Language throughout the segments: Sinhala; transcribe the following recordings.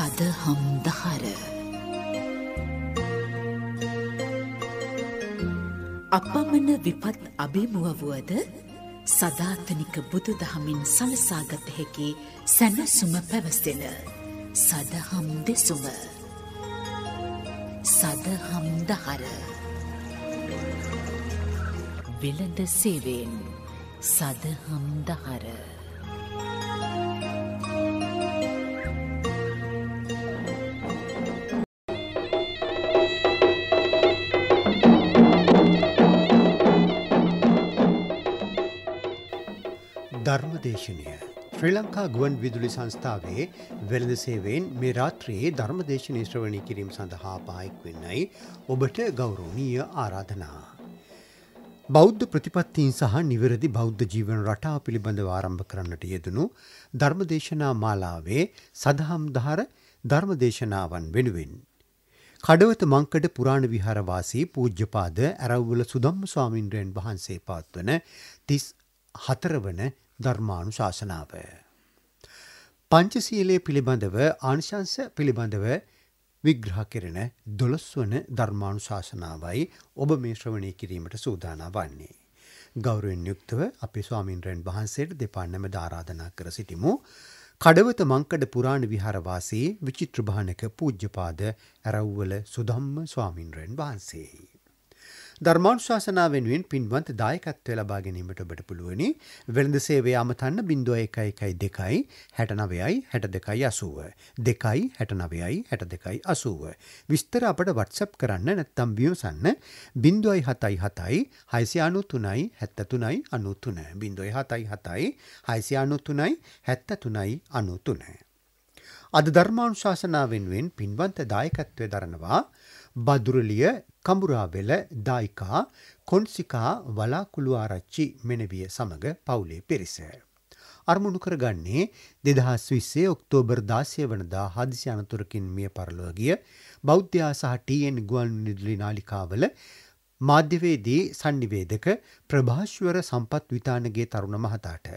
සදහම්දහර අපමණ විපත් අභිමුවවුවද සධාතනික බුදු දහමින් සලසාගත හැකි සැනසුම පැවසෙන සදහම් දෙසුම සදහම්දහර වෙළඳ සේවෙන් සදහම්දහර ධර්මදේශනය. ශ්‍රී ලංකා ගුවන් විදුලි සංස්ථාවේ වෙළඳ සේවයෙන් මේ රාත්‍රයේ ධර්මදේශනය ශ්‍රවණය කිරීම සඳහා පායෙක් වෙන්නයි ඔබට ගෞරවනීය ආරාධනා. බෞද්ධ ප්‍රතිපත්තීන් සහ නිවැරදි බෞද්ධ ජීවන රටා පිළිබඳව ආරම්භ කරන්නට යෙදුණු ධර්මදේශනා මාලාවේ සදහම් දහර ධර්මදේශනාවන් වෙනුවෙන් කඩවත මංකඩ පුරාණ විහාරවාසී පූජ්‍යපාද ඇරව්වල සුදම්ම ස්වාමින්ද්‍රයන් වහන්සේ පාත්වන තිස් හතරවන ධර්මානු ශාසනාව. පංචසීලයේ පිළිබඳව ආනිශංස පිළිබඳව විග්‍රහ කෙරෙන දොළොස්වන ධර්මානු ශාසනාවයි ඔබ මේ ශ්‍රවණය කිරීමට සූදානා වන්නේ. ගෞරුවෙන් යුක්තව අපි ස්වාමින්ද්‍රයන් වහන්සේට දෙපන්නම ධාරාධනා කර සිටිමු. කඩවත මංකඩ පුරාණ විහාරවාසී විචිත්‍රභානක පූජ්‍යපාද ඇරව්වල සුදම්ම ස්වාමින්ද්‍රයන් වහන්සේයි. ධර්මානුශාසනාව වෙනුවෙන් පින්වත් දායකත්වය ලබා ගැනීමට ඔබට පුළුවනි. වෙළඳ සේවය අමතන්න 0112 69යි 6280 2යි 69යි 6280 විස්තර අපට WhatsApp කරන්න නැත්නම් විමසන්න 077යි 693යි 73යි 93 077යි 693යි 73යි 93 අද ධර්මානුශාසනාව වෙනුවෙන් පින්වන්ත දායකත්වය දරනවා බදුරලිය කඹුරාවෙල දායිකා කොන්සිකා වලාකුළුආරච්චි මෙනවිය සමඟ පවුලේ පිරිස. අරමුණු කරගන්නේ දෙදහස් විස්සේ ඔක්තෝබර් දාසය වනදා හදිසි අනතුරකින් මිය පරලොව ගිය බෞද්ධයා සහ ටීයෙන් ගුවන් නිදුලි නාලිකාවල මාධ්‍යවේදී සංනිවේදක ප්‍රභාශ්වර සම්පත් විතානගේ තරුණ මහතාට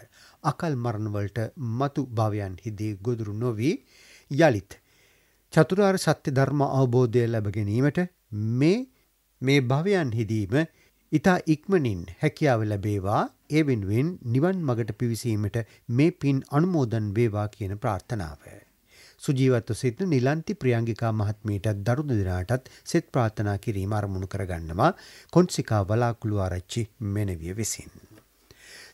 අකල් මරණවලට මතු භවයන් හිදී ගොදුරු නොවී යළිත් චතුරාර් සත්‍ය ධර්ම අවබෝධය ලැබ ගැනීමට මේ මේ භවයන් හිදීම ඉතා ඉක්මනින් හැකියාව ලැබේවා ඒ වෙනුවෙන් නිවන් මගට පිවිසීමට මේ පින් අනුමෝදන් වේවා කියන ප්‍රාර්ථනාවය. සුජීවත්ව සිට නිලන්ති ප්‍රියංගිකා මහත්මීටත් දරුණ දෙනාටත් සෙත් ප්‍රාර්ථනා කිරීම අරමුණු කරගන්නවා කොන්සිකා වලාකුළු ආරච්චි මෙනවිය විසින්.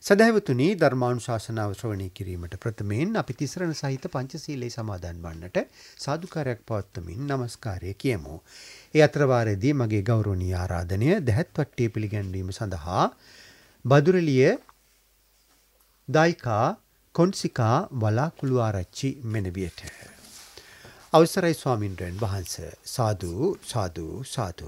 සදැවතුනි ධර්මානුශාසනාව ශ්‍රවණය කිරීමට ප්‍රථමයෙන් අපි තිසරණ සහිත පංචශීලයේ සමාදන් වන්නට සාදුකාරයක් පවත්වමින් নমස්කාරය කියමු. ඒ අතර වාරයේදී මගේ ගෞරවනීය ආරාධනය දැහැත් වට්ටිය පිළිගැන්වීම සඳහා බදුරළිය දායිකා කොන්සිකා වලාකුළු ආරච්චි මෙනවියට. අවසරයි ස්වාමින්වයන් වහන්සේ සාදු සාදු සාදු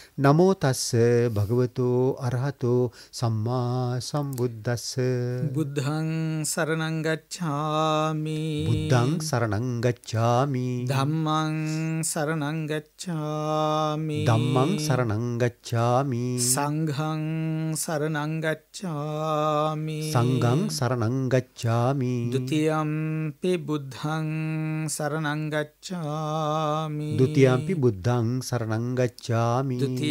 නමෝ තස්ස භගවතු අරහතෝ සම්මා සම්බුද්දස්ස බුද්ධං සරණං ගච්ඡාමි බුද්ධං සරණං ගච්ඡාමි ධම්මං සරණං ගච්ඡාමි ධම්මං සරණං ගච්ඡාමි සංඝං සරණං ගච්ඡාමි සංඝං සරණං ගච්ඡාමි ဒ ුතියම්පි බුද්ධං සරණං ගච්ඡාමි ဒ ුතියම්පි බුද්ධං සරණං ගච්ඡාමි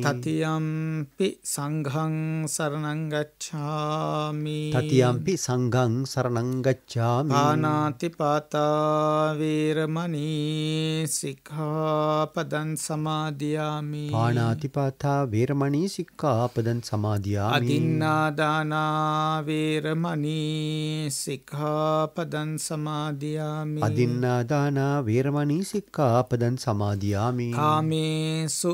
තතියම්පි සංඝං සරණං ගච්ඡාමි තතියම්පි සංඝං සරණං ගච්ඡාමි පානාති පාතා වේරමණී සික්ඛාපදං සමාදියාමි පානාති පාතා වේරමණී සික්ඛාපදං සමාදියාමි අදින්නා දාන වේරමණී සික්ඛාපදං සමාදියාමි අදින්නා දාන වේරමණී සික්ඛාපදං සමාදියාමි කාමේසු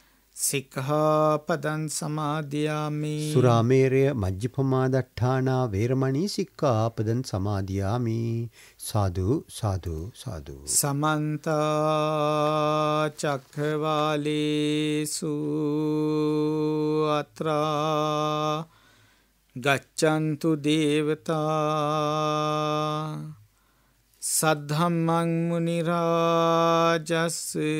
සික්ඛාපදං සමාදියාමි සුරාමේරය මජ්ජපමාදට්ඨානා වේරමණී සික්ඛාපදං සමාදියාමි සාදු සාදු සාදු සමන්ත චක්ඛවාලේසු අත්‍රා ගච්ඡන්තු දේවතා සද්ධම්මං මුනි රාජස්සේ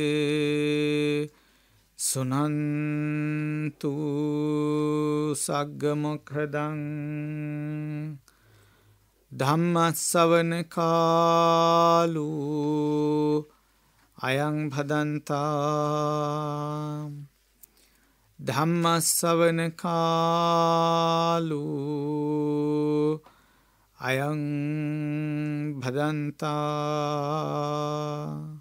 සුනන්තු සග්ගමොක්හදං ධම්මස්සවන කාලු අයං භදන්තා ධම්මස්සවන කාලු අයං භදන්තා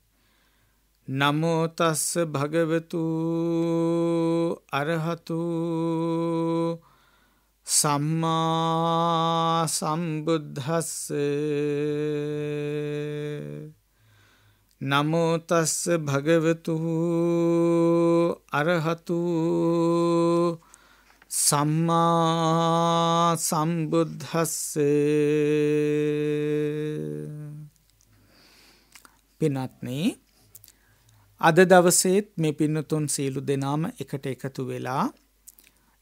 නමෝතස්ස භගවතු අරහතු සම්මා සම්බුද්ධස්ස නමෝතස්ස භගවතු අරහතු සම්මා සම්බුද්ධස්සේ පිනත්නේ අද දවසේත් මේ පින්නතුන් සීලු දෙනාම එකට එකතු වෙලා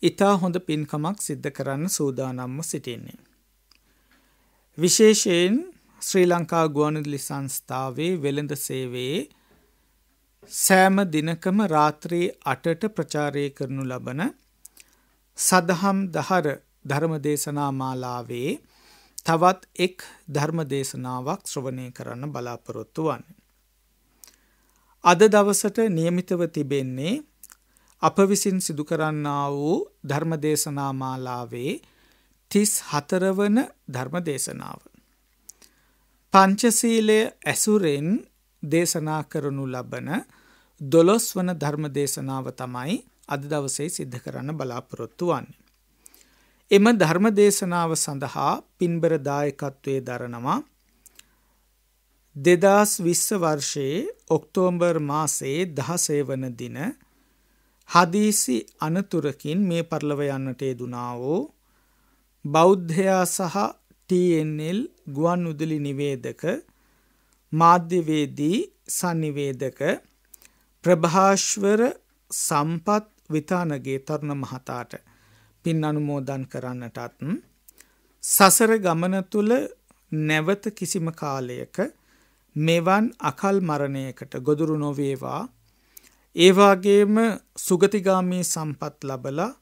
ඉතා හොඳ පින්කමක් සිද්ධ කරන්න සූදානම්ම සිටින්නේ. විශේෂයෙන් ශ්‍රී ලංකා ගුවනදලි සංස්ථාවේ වෙළඳ සේවේ සෑම දිනකම රාත්‍රී අටට ප්‍රචාරය කරනු ලබන සදහම් දහර ධර්මදේශනා මාලාවේ තවත් එක් ධර්මදේශනාවක් ශ්‍රවණය කරන්න බලාපොරොත්තු වන්නේ. අද දවසට નિયમિતව තිබෙන්නේ අප විසින් සිදු කරන්නා වූ ධර්මදේශනා මාලාවේ 34 වන ධර්මදේශනාව. පංචශීලය ඇසුරෙන් දේශනා කරනු ලබන 12 වන ධර්මදේශනාව තමයි අද දවසේ සිද්ධ කරන්න බලාපොරොත්තු වන්නේ. එම ධර්මදේශනාව සඳහා පින්බර දායකත්වයේ දරනවා දෙදස් විස්ස වර්ෂයේ ඔක්තෝම්බර් මාසේ දහසේ වන දින හදීසි අනතුරකින් මේ පරලව යන්නට යෙදුනාවෝ බෞද්ධයා සහ TNL ගුවන් උදලි නිවේදක මාධ්‍යවේදී සනිවේදක ප්‍රභාශ්වර සම්පත් විතානගේ තරුණ මහතාට පින් අනුමෝදන් කරන්නටත් සසර ගමන තුල නැවත කිසිම කාලයක මෙවන් අකල් මරණයකට ගොදුරු නොවේවා ඒ වගේම සුගතිගාමී සම්පත් ලබලා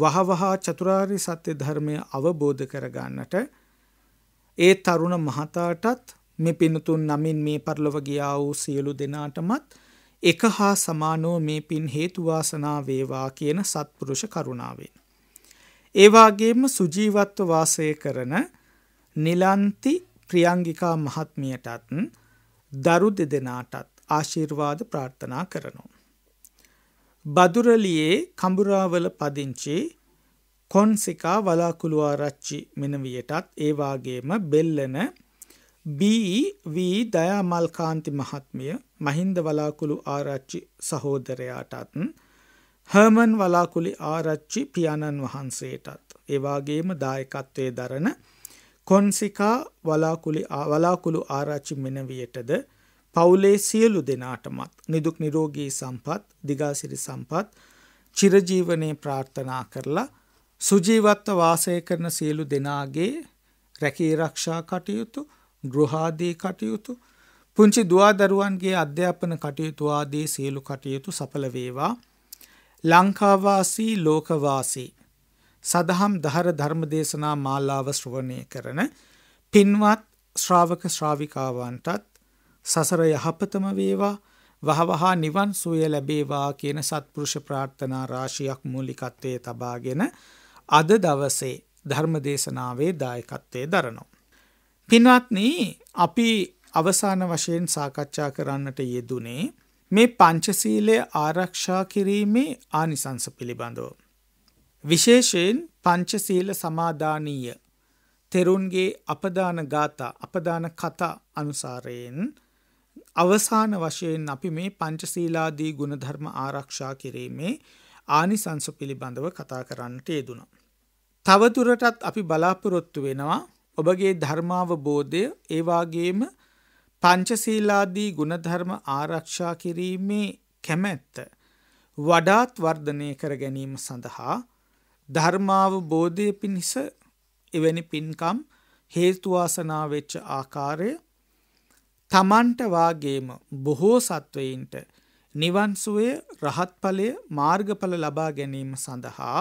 වහවහා චතුරාර්ය සත්‍ය ධර්මය අවබෝධ කරගන්නට ඒ තරුණ මහතාටත් මේ පින්තුන් නමින් මේ පරලොව ගියා වූ සියලු දෙනාටමත් එක හා සමානෝ මේ පින් හේතු වාසනා වේවා කියන සත්පුරුෂ කරුණාවෙන්. ඒ වගේම සුජීවත්ව වාසය කරන නිලන්ති ප්‍රියංගිකා මහත්මියටත් දරු දෙදෙනාටත් ආශිර්වාද ප්‍රාර්ථනා කරනවා. බදුරලියේ කඹුරාවල පදිංචි කොන්සිකා වලාකුළු ආරච්චි මෙනවියටත් ඒ වාගේම බෙල්ලන BV දයාමල්කාන්ති මහත්මිය මහින්ද වලාකුළු ආරච්චි සහෝදරයාටත් හර්මන් වලාකුළු ආරච්චි පියාණන් වහන්සේටත් ඒ වාගේම දායකත්වයේ දරන කොන්සිකා වලාකුළු ආරාච්චි මෙනවියටද පවුලේ සියලු දෙනාටමත් නිදුක් නිරෝගී සම්පත් දිගාසිරි සම්පත් චිරජීවනයේ ප්‍රාර්ථනා කරලා සුජීවත්ව වාසය කරන සියලු දෙනාගේ රැකී රක්ෂා කටයුතු ගෘහාදී කටයුතු පුංචි දුවදරුවන්ගේ අධ්‍යාපන කටයුතු ආදී සියලු කටයුතු සඵල වේවා ලංකාවාසී ලෝකවාසී සදහම් දහර ධර්ම දේශනා මාලාව ශ්‍රවණය කරන පින්වත් ශ්‍රාවක ශ්‍රාවිකාවන්ටත් සසර යහපතම වේවා වහවහා නිවන් සුවය ලැබේවා කියන සත්පුරුෂ ප්‍රාර්ථනා රාශියක් මූලිකත්වයේ තබාගෙන අද දවසේ ධර්ම දේශනාවේ දායකත්වයේ දරනවා. පින්වත්නි, අපි අවසාන වශයෙන් සාකච්ඡා කරන්නට යෙදුනේ මේ පංචශීලය ආරක්ෂා කිරීමේ ආනිසංස පිළිබඳව. විශේෂයෙන් පංචශීල සමාදානීය තෙරුන්ගේ අපදාන ගාථා අපදාන කතා අනුසාරයෙන් අවසාන වශයෙන් අපි මේ පංචශීලාදී ගුණධර්ම ආරක්ෂා කිරීමේ ආනිසංස පිළිබඳව කතා කරන්නට යෙදුණා. තවදුරටත් අපි බලාපොරොත්තු වෙනවා ඔබගේ ධර්මාවබෝධය ඒවාගේම පංචශීලාදී ගුණධර්ම ආරක්ෂා කිරීමේ කැමැත්ත වඩාත් වර්ධනය කර ගැනීම සඳහා ධර්මාවබෝධය පිණිස එවැනි පින්කම් හේතුවාසනා වෙච්ච ආකාරය තමන්ට වාගේම බොහෝ සත්වයින්ට නිවන් සුවය රහත් ඵලය මාර්ගඵල ලබා ගැනීම සඳහා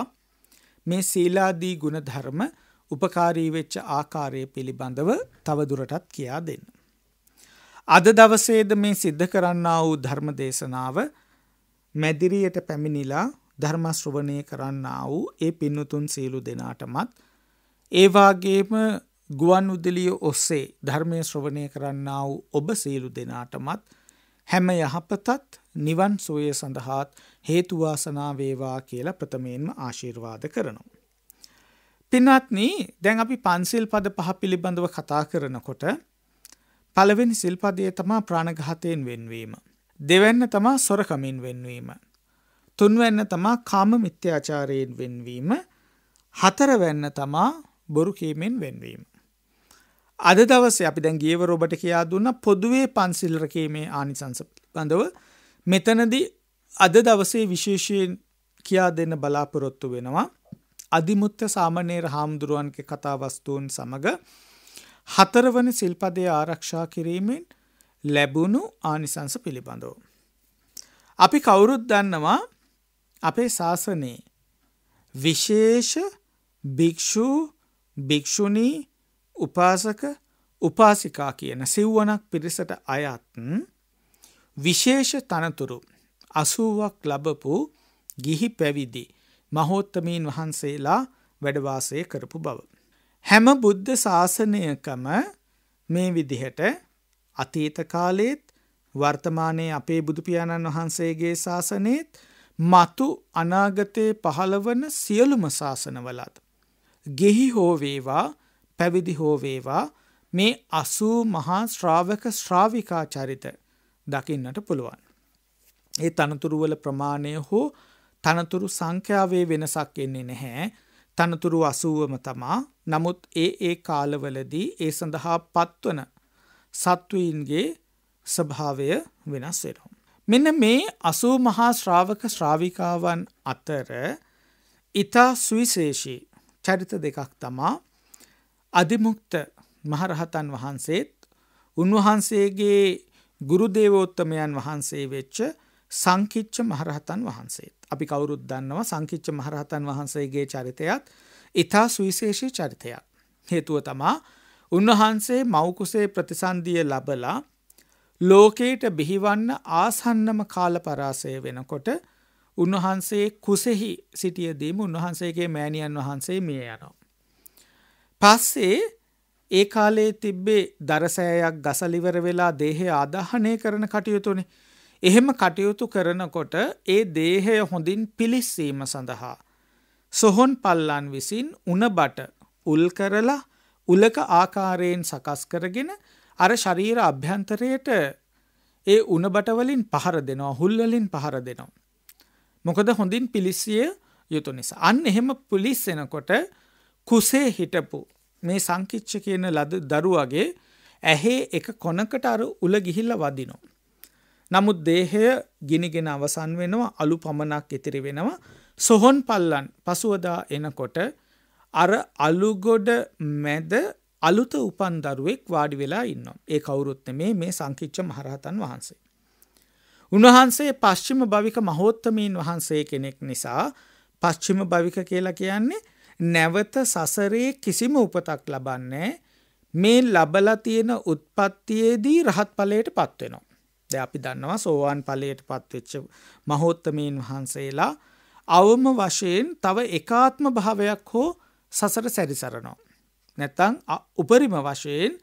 මේ සීලාදී ගුණධර්ම උපකාරී වෙච්ච ආකාරය පිළිබඳව තවදුරටත් කියා දෙන්න. අද දවසේද මේ සිද්ධ කරන්නා වූ ධර්ම දේශනාව මැදිරියට පැමිණිලා ධර්ම ශ්‍රවණය කරන්නා වූ ඒ පින්නතුන් සීලු දෙනාටමත් ඒ වාගේම ගුවන් උදලිය ඔස්සේ ධර්මය ශ්‍රවණය කරන්නා වූ ඔබ සීලු දෙනාටමත් හැම යහපතත් නිවන් සෝය සඳහාත් හේතු වාසනා වේවා කියලා ප්‍රථමයෙන්ම ආශිර්වාද කරනවා. පින්වත්නි, දැන් අපි පන්සිල් පද පහ පිළිබඳව කතා කරනකොට පළවෙනි සිල්පදයේ තමා ප්‍රාණඝාතයෙන් වෙන්වීම. දෙවැන්න තමා සොරකමින් වෙන්වීම. තුන්වැන්න තමා කාම මිත්‍යාචාරයෙන් වෙන්වීම හතරවැන්න තමා බොරු කීමෙන් වෙන්වීම. අද දවස අපි දැන් ගියව රොබට කියා දුන්න පොදුවේ පන්සිල් රකීමේ ආනිසංස බඳව මෙතනදී අද දවසේ විශේෂයෙන් කියා දෙන්න බලාපොරොත්තු වෙනවා අධිමුත්ත සාමනේර හාමුදුරුවන්ගේ කතාවස්තුූන් සමඟ හතරවන සිල්පදය ආරක්ෂා කිරීමෙන් ලැබුණු ආනිසංස පිළිබඳව. අපි කවුරුත් දන්නවා අපේ ශාසනයේ විශේෂ භික්‍ෂු භික්‍ෂුණී උපාසක උපාසිකා කියන සිව්වනක් පිරිසට අයත් විශේෂ තනතුරු අසුවක් ලබපු ගිහි පැවිදි මහෝත්තමීන් වහන්සේලා වැඩවාසය කරපු බව. හැම බුද්ධ ශාසනයකම මේ විදිහට අතීත කාලෙත් වර්තමානයේ අපේ බුදුපියාණන් වහන්සේගේ ශාසනයත් මතු අනාගතයේ පහළවන සියලුම ශාසනවලත් ගෙහි හෝ වේවා පැවිදි හෝ වේවා මේ 80 මහා ශ්‍රාවක ශ්‍රාවිකා චරිත දකින්නට පුළුවන්. ඒ තනතුරු වල ප්‍රමාණය හෝ තනතුරු සංඛ්‍යාවේ වෙනසක් එන්නේ නැහැ. තනතුරු 80ම තමා. නමුත් ඒ ඒ කාලවලදී ඒ සඳහා පත්වන සත්වයින්ගේ ස්වභාවය වෙනස් වෙනවා. මෙන්න මේ අසූ මහා ශ්‍රාවක ශ්‍රාවිකාවන් අතර ඉතා සුවිශේෂී චරිත දෙකක් තමා අධිමුක්ත මහරහතන් වහන්සේත් උන්වහන්සේගේ ගුරුදේවෝත්තමයන් වහන්සේ වෙච්ච සංකිච්ච මහරහතන් වහන්සේත්. අපි කවුරුත් දන්නවා සංකිච්ච මහරහතන් වහන්සේගේ චරිතයත් ඉතා සුවිශේෂී චරිතයක්. හේතුව තමා උන්වහන්සේ මෞකුසේ ප්‍රතිසන්දිය ලබලා ලෝකයට බිහිවන්න ආසන්නම කාලපරාසය වෙනකොට උන්වහන්සේ කුසෙහි සිටියදීම උන්වහන්සේගේ මෑණියන් වහන්සේ මිය යනවා. පස්සේ ඒ කාලේ තිබ්බේ දරසෑයක් ගසලිවර වෙලා දේහය ආදාහනය කරන කටයුතුනේ. එහෙම කටයුතු කරනකොට ඒ දේහය හොඳින් පිලිස්සීම සඳහා සොහොන් පල්ලන් විසින් උණ බට උල් කරලා උලක ආකාරයෙන් සකස් කරගෙන අර ශරීර අභ්‍යන්තරයට ඒ උණබට වලින් පහර දෙනවා හුල් වලින් පහර දෙනවා. මොකද හොඳින් පිලිස්සිය යුතු නිසා. අන්න එහෙම පුලිස් එනකොට කුසේ හිටපු මේ සංකිච්ච කියන ලද දරුවගේ ඇහි එක කොනකට අර උල ගිහිල්ලා වදිනවා. නමුත් දේහය ගිනිගෙන අවසන් වෙනවා අලු පමණක් ඉතිරි වෙනවා සොහොන් පල්ලන් පසුවදා එනකොට අර අලුගොඩ මැද අලුත උපන් දරුවෙක් වාඩි වෙලා ඉන්නවා. ඒ කවුරුත් නෙමේ මේ සංකිච්ඡ මහරහතන් වහන්සේ. උන්වහන්සේ පශ්චිම භවික මහෝත්තමීන් වහන්සේ කෙනෙක් නිසා පශ්චිම භවික කියලා කියන්නේ නැවත සසරේ කිසිම උපතක් ලබන්නේ මේ ලබලා තියෙන උත්පත්තියේදී රහත් ඵලයට පත් වෙනවා. දැන් අපි දන්නවා සෝවාන් ඵලයට පත් වෙච්ච මහෝත්තමීන් වහන්සේලා අවම වශයෙන් තව එකාත්ම භාවයක් හෝ සසර සැරිසරනවා. නැත්තං උපරිම වශයෙන්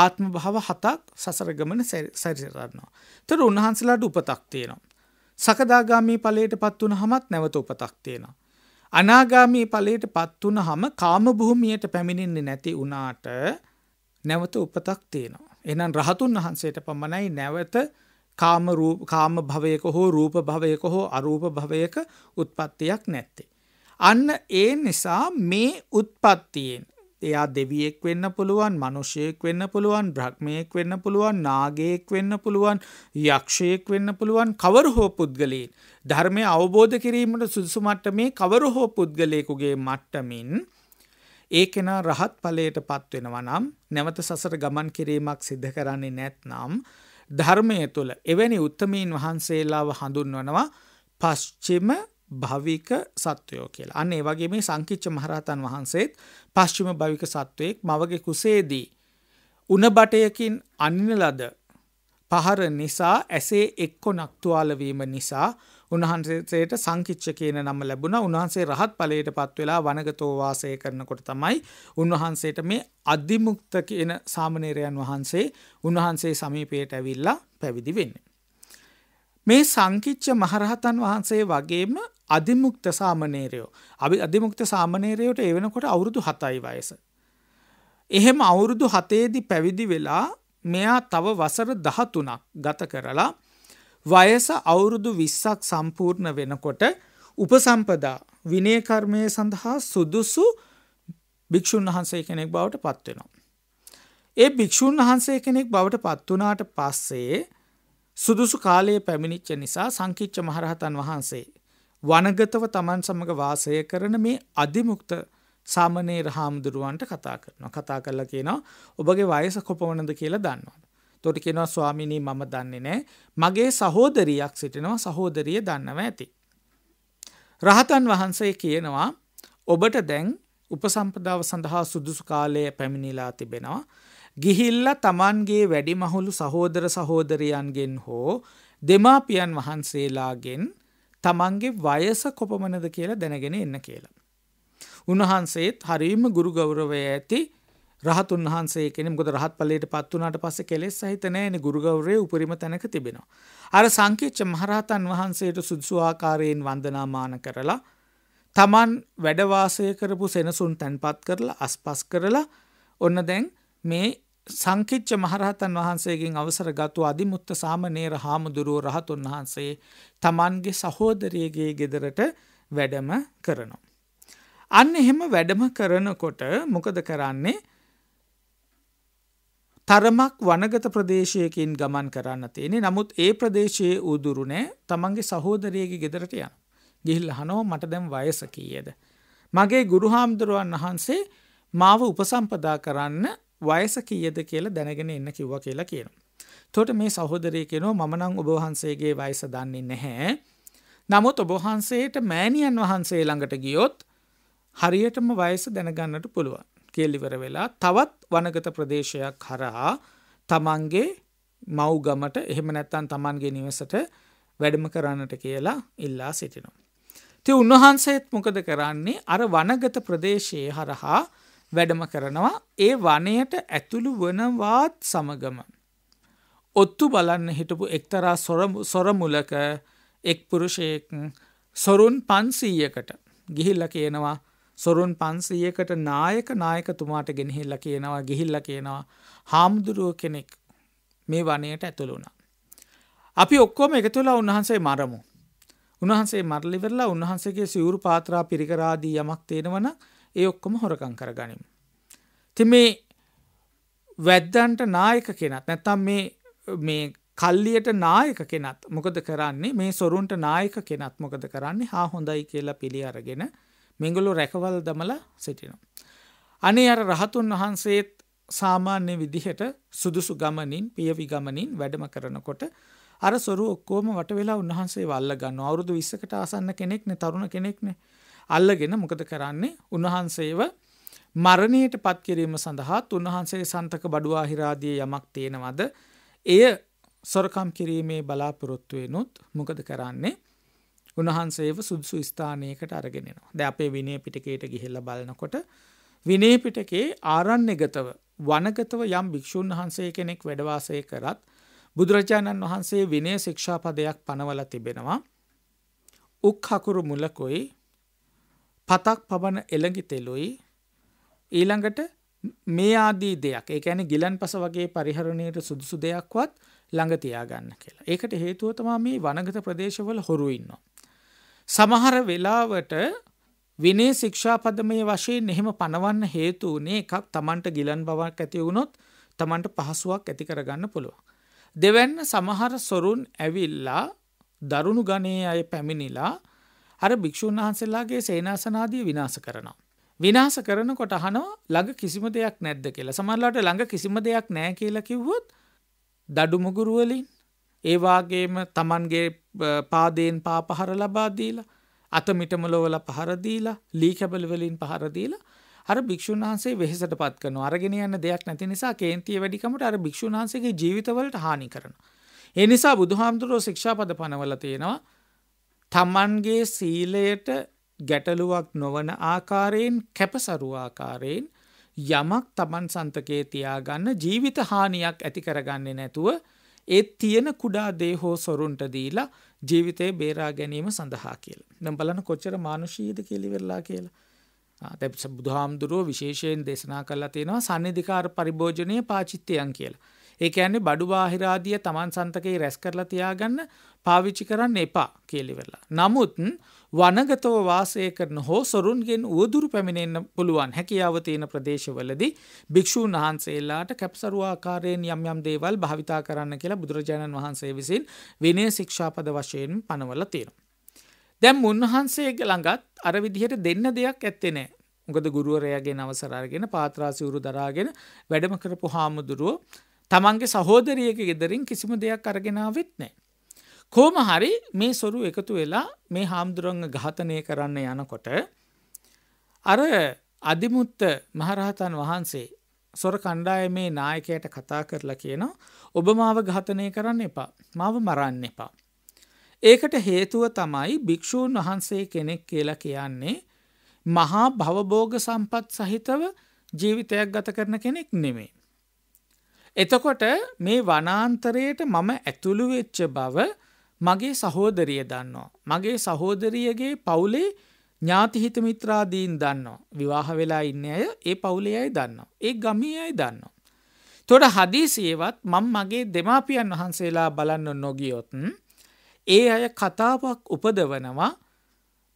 ආත්ම භාව හතක් සසරගමන සැරිසිරන්නවා. තර උන්වහන්සලාට උපතක් තියෙනවා. සකදාගාමී පලයට පත් වන හමත් නැවත උපතක් තියෙනවා. අනාගාමී පලයට පත් වන හම කාම භූමියයට පැමිණින්නේ නැති වනාට නැවත උපතක් තියෙනවා. එනම් රහතුන් වහන්සේට පමණයි නැවත කාම භවයක හෝ රූප භවයක හෝ අරූප භවයක උත්පත්තියක් නැත්තේ. අන්න ඒ නිසා මේ උත්පත්තියෙන් එයා දෙවියෙක් වෙන්න පුළුවන් මනුෂ්‍යයෙක් වෙන්න පුළුවන් බ්‍රහ්මයෙක් වෙන්න පුළුවන් නාගයෙක් වෙන්න පුළුවන් යක්ෂයෙක් වෙන්න පුළුවන් කවර හෝ පුද්ගලයෙන් ධර්මය අවබෝධ කිරීමට සුදුසු මට්ටමේ කවර හෝ පුද්ගලයෙකුගේ මට්ටමින් ඒ කෙනා රහත් ඵලයට පත්වෙනවා නම් නැවත සසර ගමන් කිරීමක් සිද්ධ කරන්නේ නැත්නම් ධර්මය තුළ එවැනි උත්තමීන් වහන්සේලාව හඳුන්වනවා පශ්චිම භවික සත්වයෝ කියලා. අන්න ඒ වගේ මේ සංකිච්ච මහරහතන් වහන්සේත් පශ්චිම භවික සත්වයෙක් මවගේ කුසේදී උණ බටයකින් අනින ලද පහර නිසා ඇසේ එක්කො නක්තුවාල වීම නිසා උන්වහන්සේට සංකිච්ච කියන නම ලැබුණා. උන්වහන්සේ රහත් ඵලයට පත් වෙලා වනගතෝ වාසය කරනකොට තමයි උන්වහන්සේට මේ අදිමුක්ත කියන සාමණේරයන් වහන්සේ උන්වහන්සේ සමීපයට ඇවිල්ලා පැවිදි වෙන්නේ. මේ සංකිච්ච මහරහතන් වහන්සේ වගේම අධිමුක්ත සාමණේරයෝ. අපි අධිමුක්ත සාමණේරයෝට ඒ වෙනකොට අවුරුදු 7යි වයස. එහෙම අවුරුදු 7ේදී පැවිදි වෙලා මෙයා තව වසර 13ක් ගත කරලා වයස අවුරුදු 20ක් සම්පූර්ණ වෙනකොට උපසම්පදා විනය කර්මය සඳහා සුදුසු භික්ෂුන් වහන්සේ කෙනෙක් බවට පත් වෙනවා. ඒ භික්ෂුන් වහන්සේ කෙනෙක් බවට පත් වුණාට පස්සේ සුදුසු කාලයේ පැමිණිච්ච නිසා සංකිච්ච මහරහතන් වහන්සේ. වනගතව තමන් සමඟ වාසය කරන මේ අධිමුක්ත සාමනයේ රහාමුදුරුවන්ට කතා කරනවා කතා කරලා කියනවා ඔබගේ වයස කොපමනද කියලා දන්නවා. තොට කෙනවා ස්වාමිනී මම දන්නේ නෑ මගේ සහෝදරියක් සිටිනවා සහෝදරිය දන්නව ඇති. රහතන් වහන්සේ කියනවා ඔබට දැන් උපසම්පදාව සඳහා සුදුසු කාලය පැමිණිලා තිබෙනවා ගිහිල්ලා තමන්ගේ වැඩිමහුළු සහෝදර සහෝදරයන්ගෙන් හෝ දෙමාපියන් වහන්සේලාගෙන් තමන්ගේ වයස කොපමණද කියලා දැනගෙන එන්න කියලා. උන්වහන්සේත් හරීම ගුරු ගෞරවය ඇති රහතුන් වහන්සේ කෙනෙක් මොකද රහත් ඵලයට පත් වුණාට පස්සේ කෙලෙස් සහිත නැහැනේ ගුරු ගෞරවයේ උපරිම තැනක තිබෙනවා. අර සංකීච්ඡ මහරහතන් වහන්සේට සුදුසු ආකාරයෙන් වන්දනාමාන කරලා තමන් වැඩ වාසය කරපු සෙනසුන් තැන්පත් කරලා අස්පස් කරලා ඔන්න දැන් මේ සංකිච්ච මහරහතන් වහන්සේගෙන් අවසර ගතු අධිමුත්ත සාමනේර හාමුදුරුව රහතුන් වහන්සේ තමන්ගේ සහෝදරියගේ ගෙදරට වැඩම කරනවා. අන්න එහෙම වැඩම කරනකොට මොකද කරන්නේ තරමක් වනගත ප්‍රදේශයකින් ගමන් කරන්න තියෙනෙ නමුත් ඒ ප්‍රදේශයේ උදුරුනෑ තමන්ගේ සහෝදරියගේ ගෙදරට යන. ගිහිල් හනෝ මට දැම් වයස කීයද. මගේ ගුරුහාමුදුරුවන් වහන්සේ මාව උපසම්පදා කරන්න වයස කීයද කියලා දැනගෙන එන්න කිව්වා කියලා කියනවා. එතකොට මේ සහෝදරය කියනවා මම නම් ඔබ වහන්සේගේ වයස දන්නේ නැහැ. නමුත් ඔබ වහන්සේට මෑණියන් වහන්සේ ළඟට ගියොත් හරියටම වයස දැනගන්නට පුළුවන්. කියලා වෙලා තවත් වනගත ප්‍රදේශයක් හරහා තමන්ගේ මව් ගමට එහෙම නැත්නම් තමන්ගේ නිවසට වැඩම කරන්නට කියලා ඉල්ලා සිටිනවා. ඉතින් උන්වහන්සේත් මොකද කරන්නේ අර වනගත ප්‍රදේශයේ හරහා වැඩම කරනවා ඒ වනයට ඇතුළු වනවාත් සමගම. ඔත්තු බලන්න හිටපු එක්තරා සොරමුලක එක් පුරුෂයෙක් සොරුන් පන්සීයකට ගිහිල්ල කියනවා සොරුන් පන්සීයකට නායක නායකතුමාට ගෙනහිල්ල කියනවා ගිහිල්ල කියනවා හාමුදුරුව කෙනෙක් මේ වනයට ඇතුළුණ. අපි ඔක්කොම එකතුලා උන්වහන්සේ මරමු. උන්හන්සේ මරලිවෙරලා උන්හන්සේගේ සිවුරු පාත්‍රා පිරිකරාදී යමක් තියෙනවන ඒ ඔක්කොම හොරකං කර ගනිම්. ති මේ වැද්දන්ට නායක කෙනත් නැත්තම් මේ කල්ලියට නායක කෙනත් මොකද කරන්නේ මේ සොරුන්ට නායක කෙනත් මොකද කරන්නේ හා හොඳයි කියලා පිළි අරගෙන මිංගලු රැකවල් දමල සිටිනවා. අනේ අර රහතුන් වහන්සේත් සාමාන්‍ය විදිහට සුදුසු ගමනින් පියවි ගමනින් වැඩම කරනකොට අර සොරු ඔක්කෝම වට වෙලා උන්වහන්සේ වල්ල ගන්න අවුරුදු විස්සකට ආසන්න කෙනෙක්න තරුණ කෙනෙක්නේ අල්ලගෙන මොකද කරන්නේ උන්වහන්සේව මරණයට පත්කිරීම සඳහාත් උන්වහන්සේ සන්තක බඩුවාහිරාදිය යමක් තියෙනවද එය සොරකම් කිරීමේ බලාපොරොත්තුවෙනුත් මොකද කරන්නේ උන්වහන්සේව සුදුසු ස්ථානයකට අරගෙනවා. ද අපේ විනය පිටකයට ගිහිල්ල බලනකොට විනය පිටකේ ආරන්නේගතව වනගතව යම් භික්‍ෂූන් වහන්සේ කෙනෙක් වැඩවාසය කරත් බුදුරජාණන් වහන්සේ විනය ශික්ෂාපදයක් පනවල තිබෙනවා. උක් හකුරු මුලකොයි පතක් පබන එළඟි තෙලුයි ඊළඟට මේ ආදී දෙයක් ඒ කියන්නේ ගිලන්පස වගේ පරිහරණයට සුදුසු දෙයක්වත් ළඟ තියාගන්න කියලා. ඒකට හේතුව තමයි මේ වනගත ප්‍රදේශවල හොරු ඉන්නවා. සමහර වෙලාවට විනේ ශික්ෂා පදමේ වශයෙන් එහෙම පනවන්න හේතු උනේ එකක් Tamanට ගිලන් බවක් ඇති වුණොත් Tamanට පහසුවක් ඇති කරගන්න පුළුවන්. දෙවැන්න සමහර සොරුන් ඇවිල්ලා දරුණු ගණයේ අය පැමිණිලා අර භික්‍ෂූන් වහන්සේලාගේ සේනාසනාදී විනාස කරනවා. විනාස කරනකොට අහනවා ළඟ කිසිම දෙයක් නැද්ද කියලා සමල්ලාට ළඟ කිසිම දෙයක් නෑ කියලා කිව්වොත් දඩුමුගුරුවලින් ඒවාගේම තමන්ගේ පාදයෙන් පාපහර ලබාදීලා අතමිටමලොවල පහරදීලා ලීකැබලවලින් පහරදීලා අර භික්‍ෂූන් වහන්සේ වෙහෙසට පත් කන අරගෙන යන්න දෙයක් නැති නිසා කේන්තිය වැඩිකමට අර භික්‍ෂූන් වහන්සේගේ ජීවිතවලට හානි කරන. එනිසා බුදුහාමුදුරුව ශික්ෂාපද පනවල තියෙනවා තමන්ගේ සීලයට ගැටලුවක් නොවන ආකාරයෙන් කැපසරු ආකාරයෙන් යමක් තමන් සන්තකේ තියාගන්න ජීවිත හානියක් ඇති කරගන්නේ නැතුව ඒත් තියෙන කුඩා දේ හෝ සොරුන්ට දීලා ජීවිතය බේරා ගැනීම සඳහා කියල නම් බලන කොච්චර මානුෂීද කෙලිවෙරලා කියලා තැ බුදුහාමුදුරුව විශේෂයෙන් දේශනා කරලා තියෙනවා සනිධිකාර පරිභෝජනය පාචිත්තයන් කියලා ඒ කියන්නේ බඩු බාහිර ආදිය Taman සන්තකේ රැස් කරලා තියාගන්න පාවිච්චි කරන්න එපා කියලා ඉවරලා. නමුත් වනගතව වාසය කරන හෝ සොරුන්ගෙන් උවදුරු පැමිණෙන්න පුළුවන් හැකියාව තියෙන ප්‍රදේශවලදී භික්ෂූන් වහන්සේලාට කැප්සරු ආකාරයෙන් යම් යම් දේවල් භාවිතා කරන්න කියලා බුදුරජාණන් වහන්සේ විසින් විනය ශික්ෂාපද වශයෙන් පනවලා තියෙනවා. දැන් මුන්වහන්සේගේ ළඟත් අර විදිහට දෙන්න දෙයක් ඇත්තේ නැහැ. මොකද ගුරුවරයාගෙන් අවසර අරගෙන පාත්‍රාසිවුරු දරාගෙන වැඩම කරපු හාමුදුරුවෝ තමන්ගේ සහෝදරියක ගෙදරින් කිසිම දෙයක් අරගෙනාවෙත් නෑ. කෝම හරි මේ සොරු එකතු වෙලා මේ හාමුදුරුවන්ග ඝාතනය කරන්න යනකොට අර අධිමුත්ත මහරහතන් වහන්සේ සොර කණ්ඩාය මේ නායකයට කතා කරලා කියනවා ඔබ මාව ඝාතනය කරන්න එපා මාව මරන්න එපා. ඒකට හේතුව තමයි භික්‍ෂූන් වහන්සේ කෙනෙක් කියලා කියන්නේ මහා භවබෝග සම්පත් සහිතව ජීවිතයක් ගත කරන කෙනෙක් නෙමේ. එතකොට මේ වනාන්තරයට මම ඇතුළු වෙච්ච බව මගේ සහෝදරිය දන්නවා. මගේ සහෝදරියගේ පවුලේ ඥාතිහිත මිත්‍රාදීන් දන්නවා. විවාහ වෙලා ඉන්න අය ඒ පවුලේ අය දන්නවා. ඒ ගමී අය දන්නවා. තොට හදිසියවත් මං මගේ දෙමාපියන් වහන්සේලා බලන්න නොගියොත්න් ඒ අය කතාවක් උපදවනවා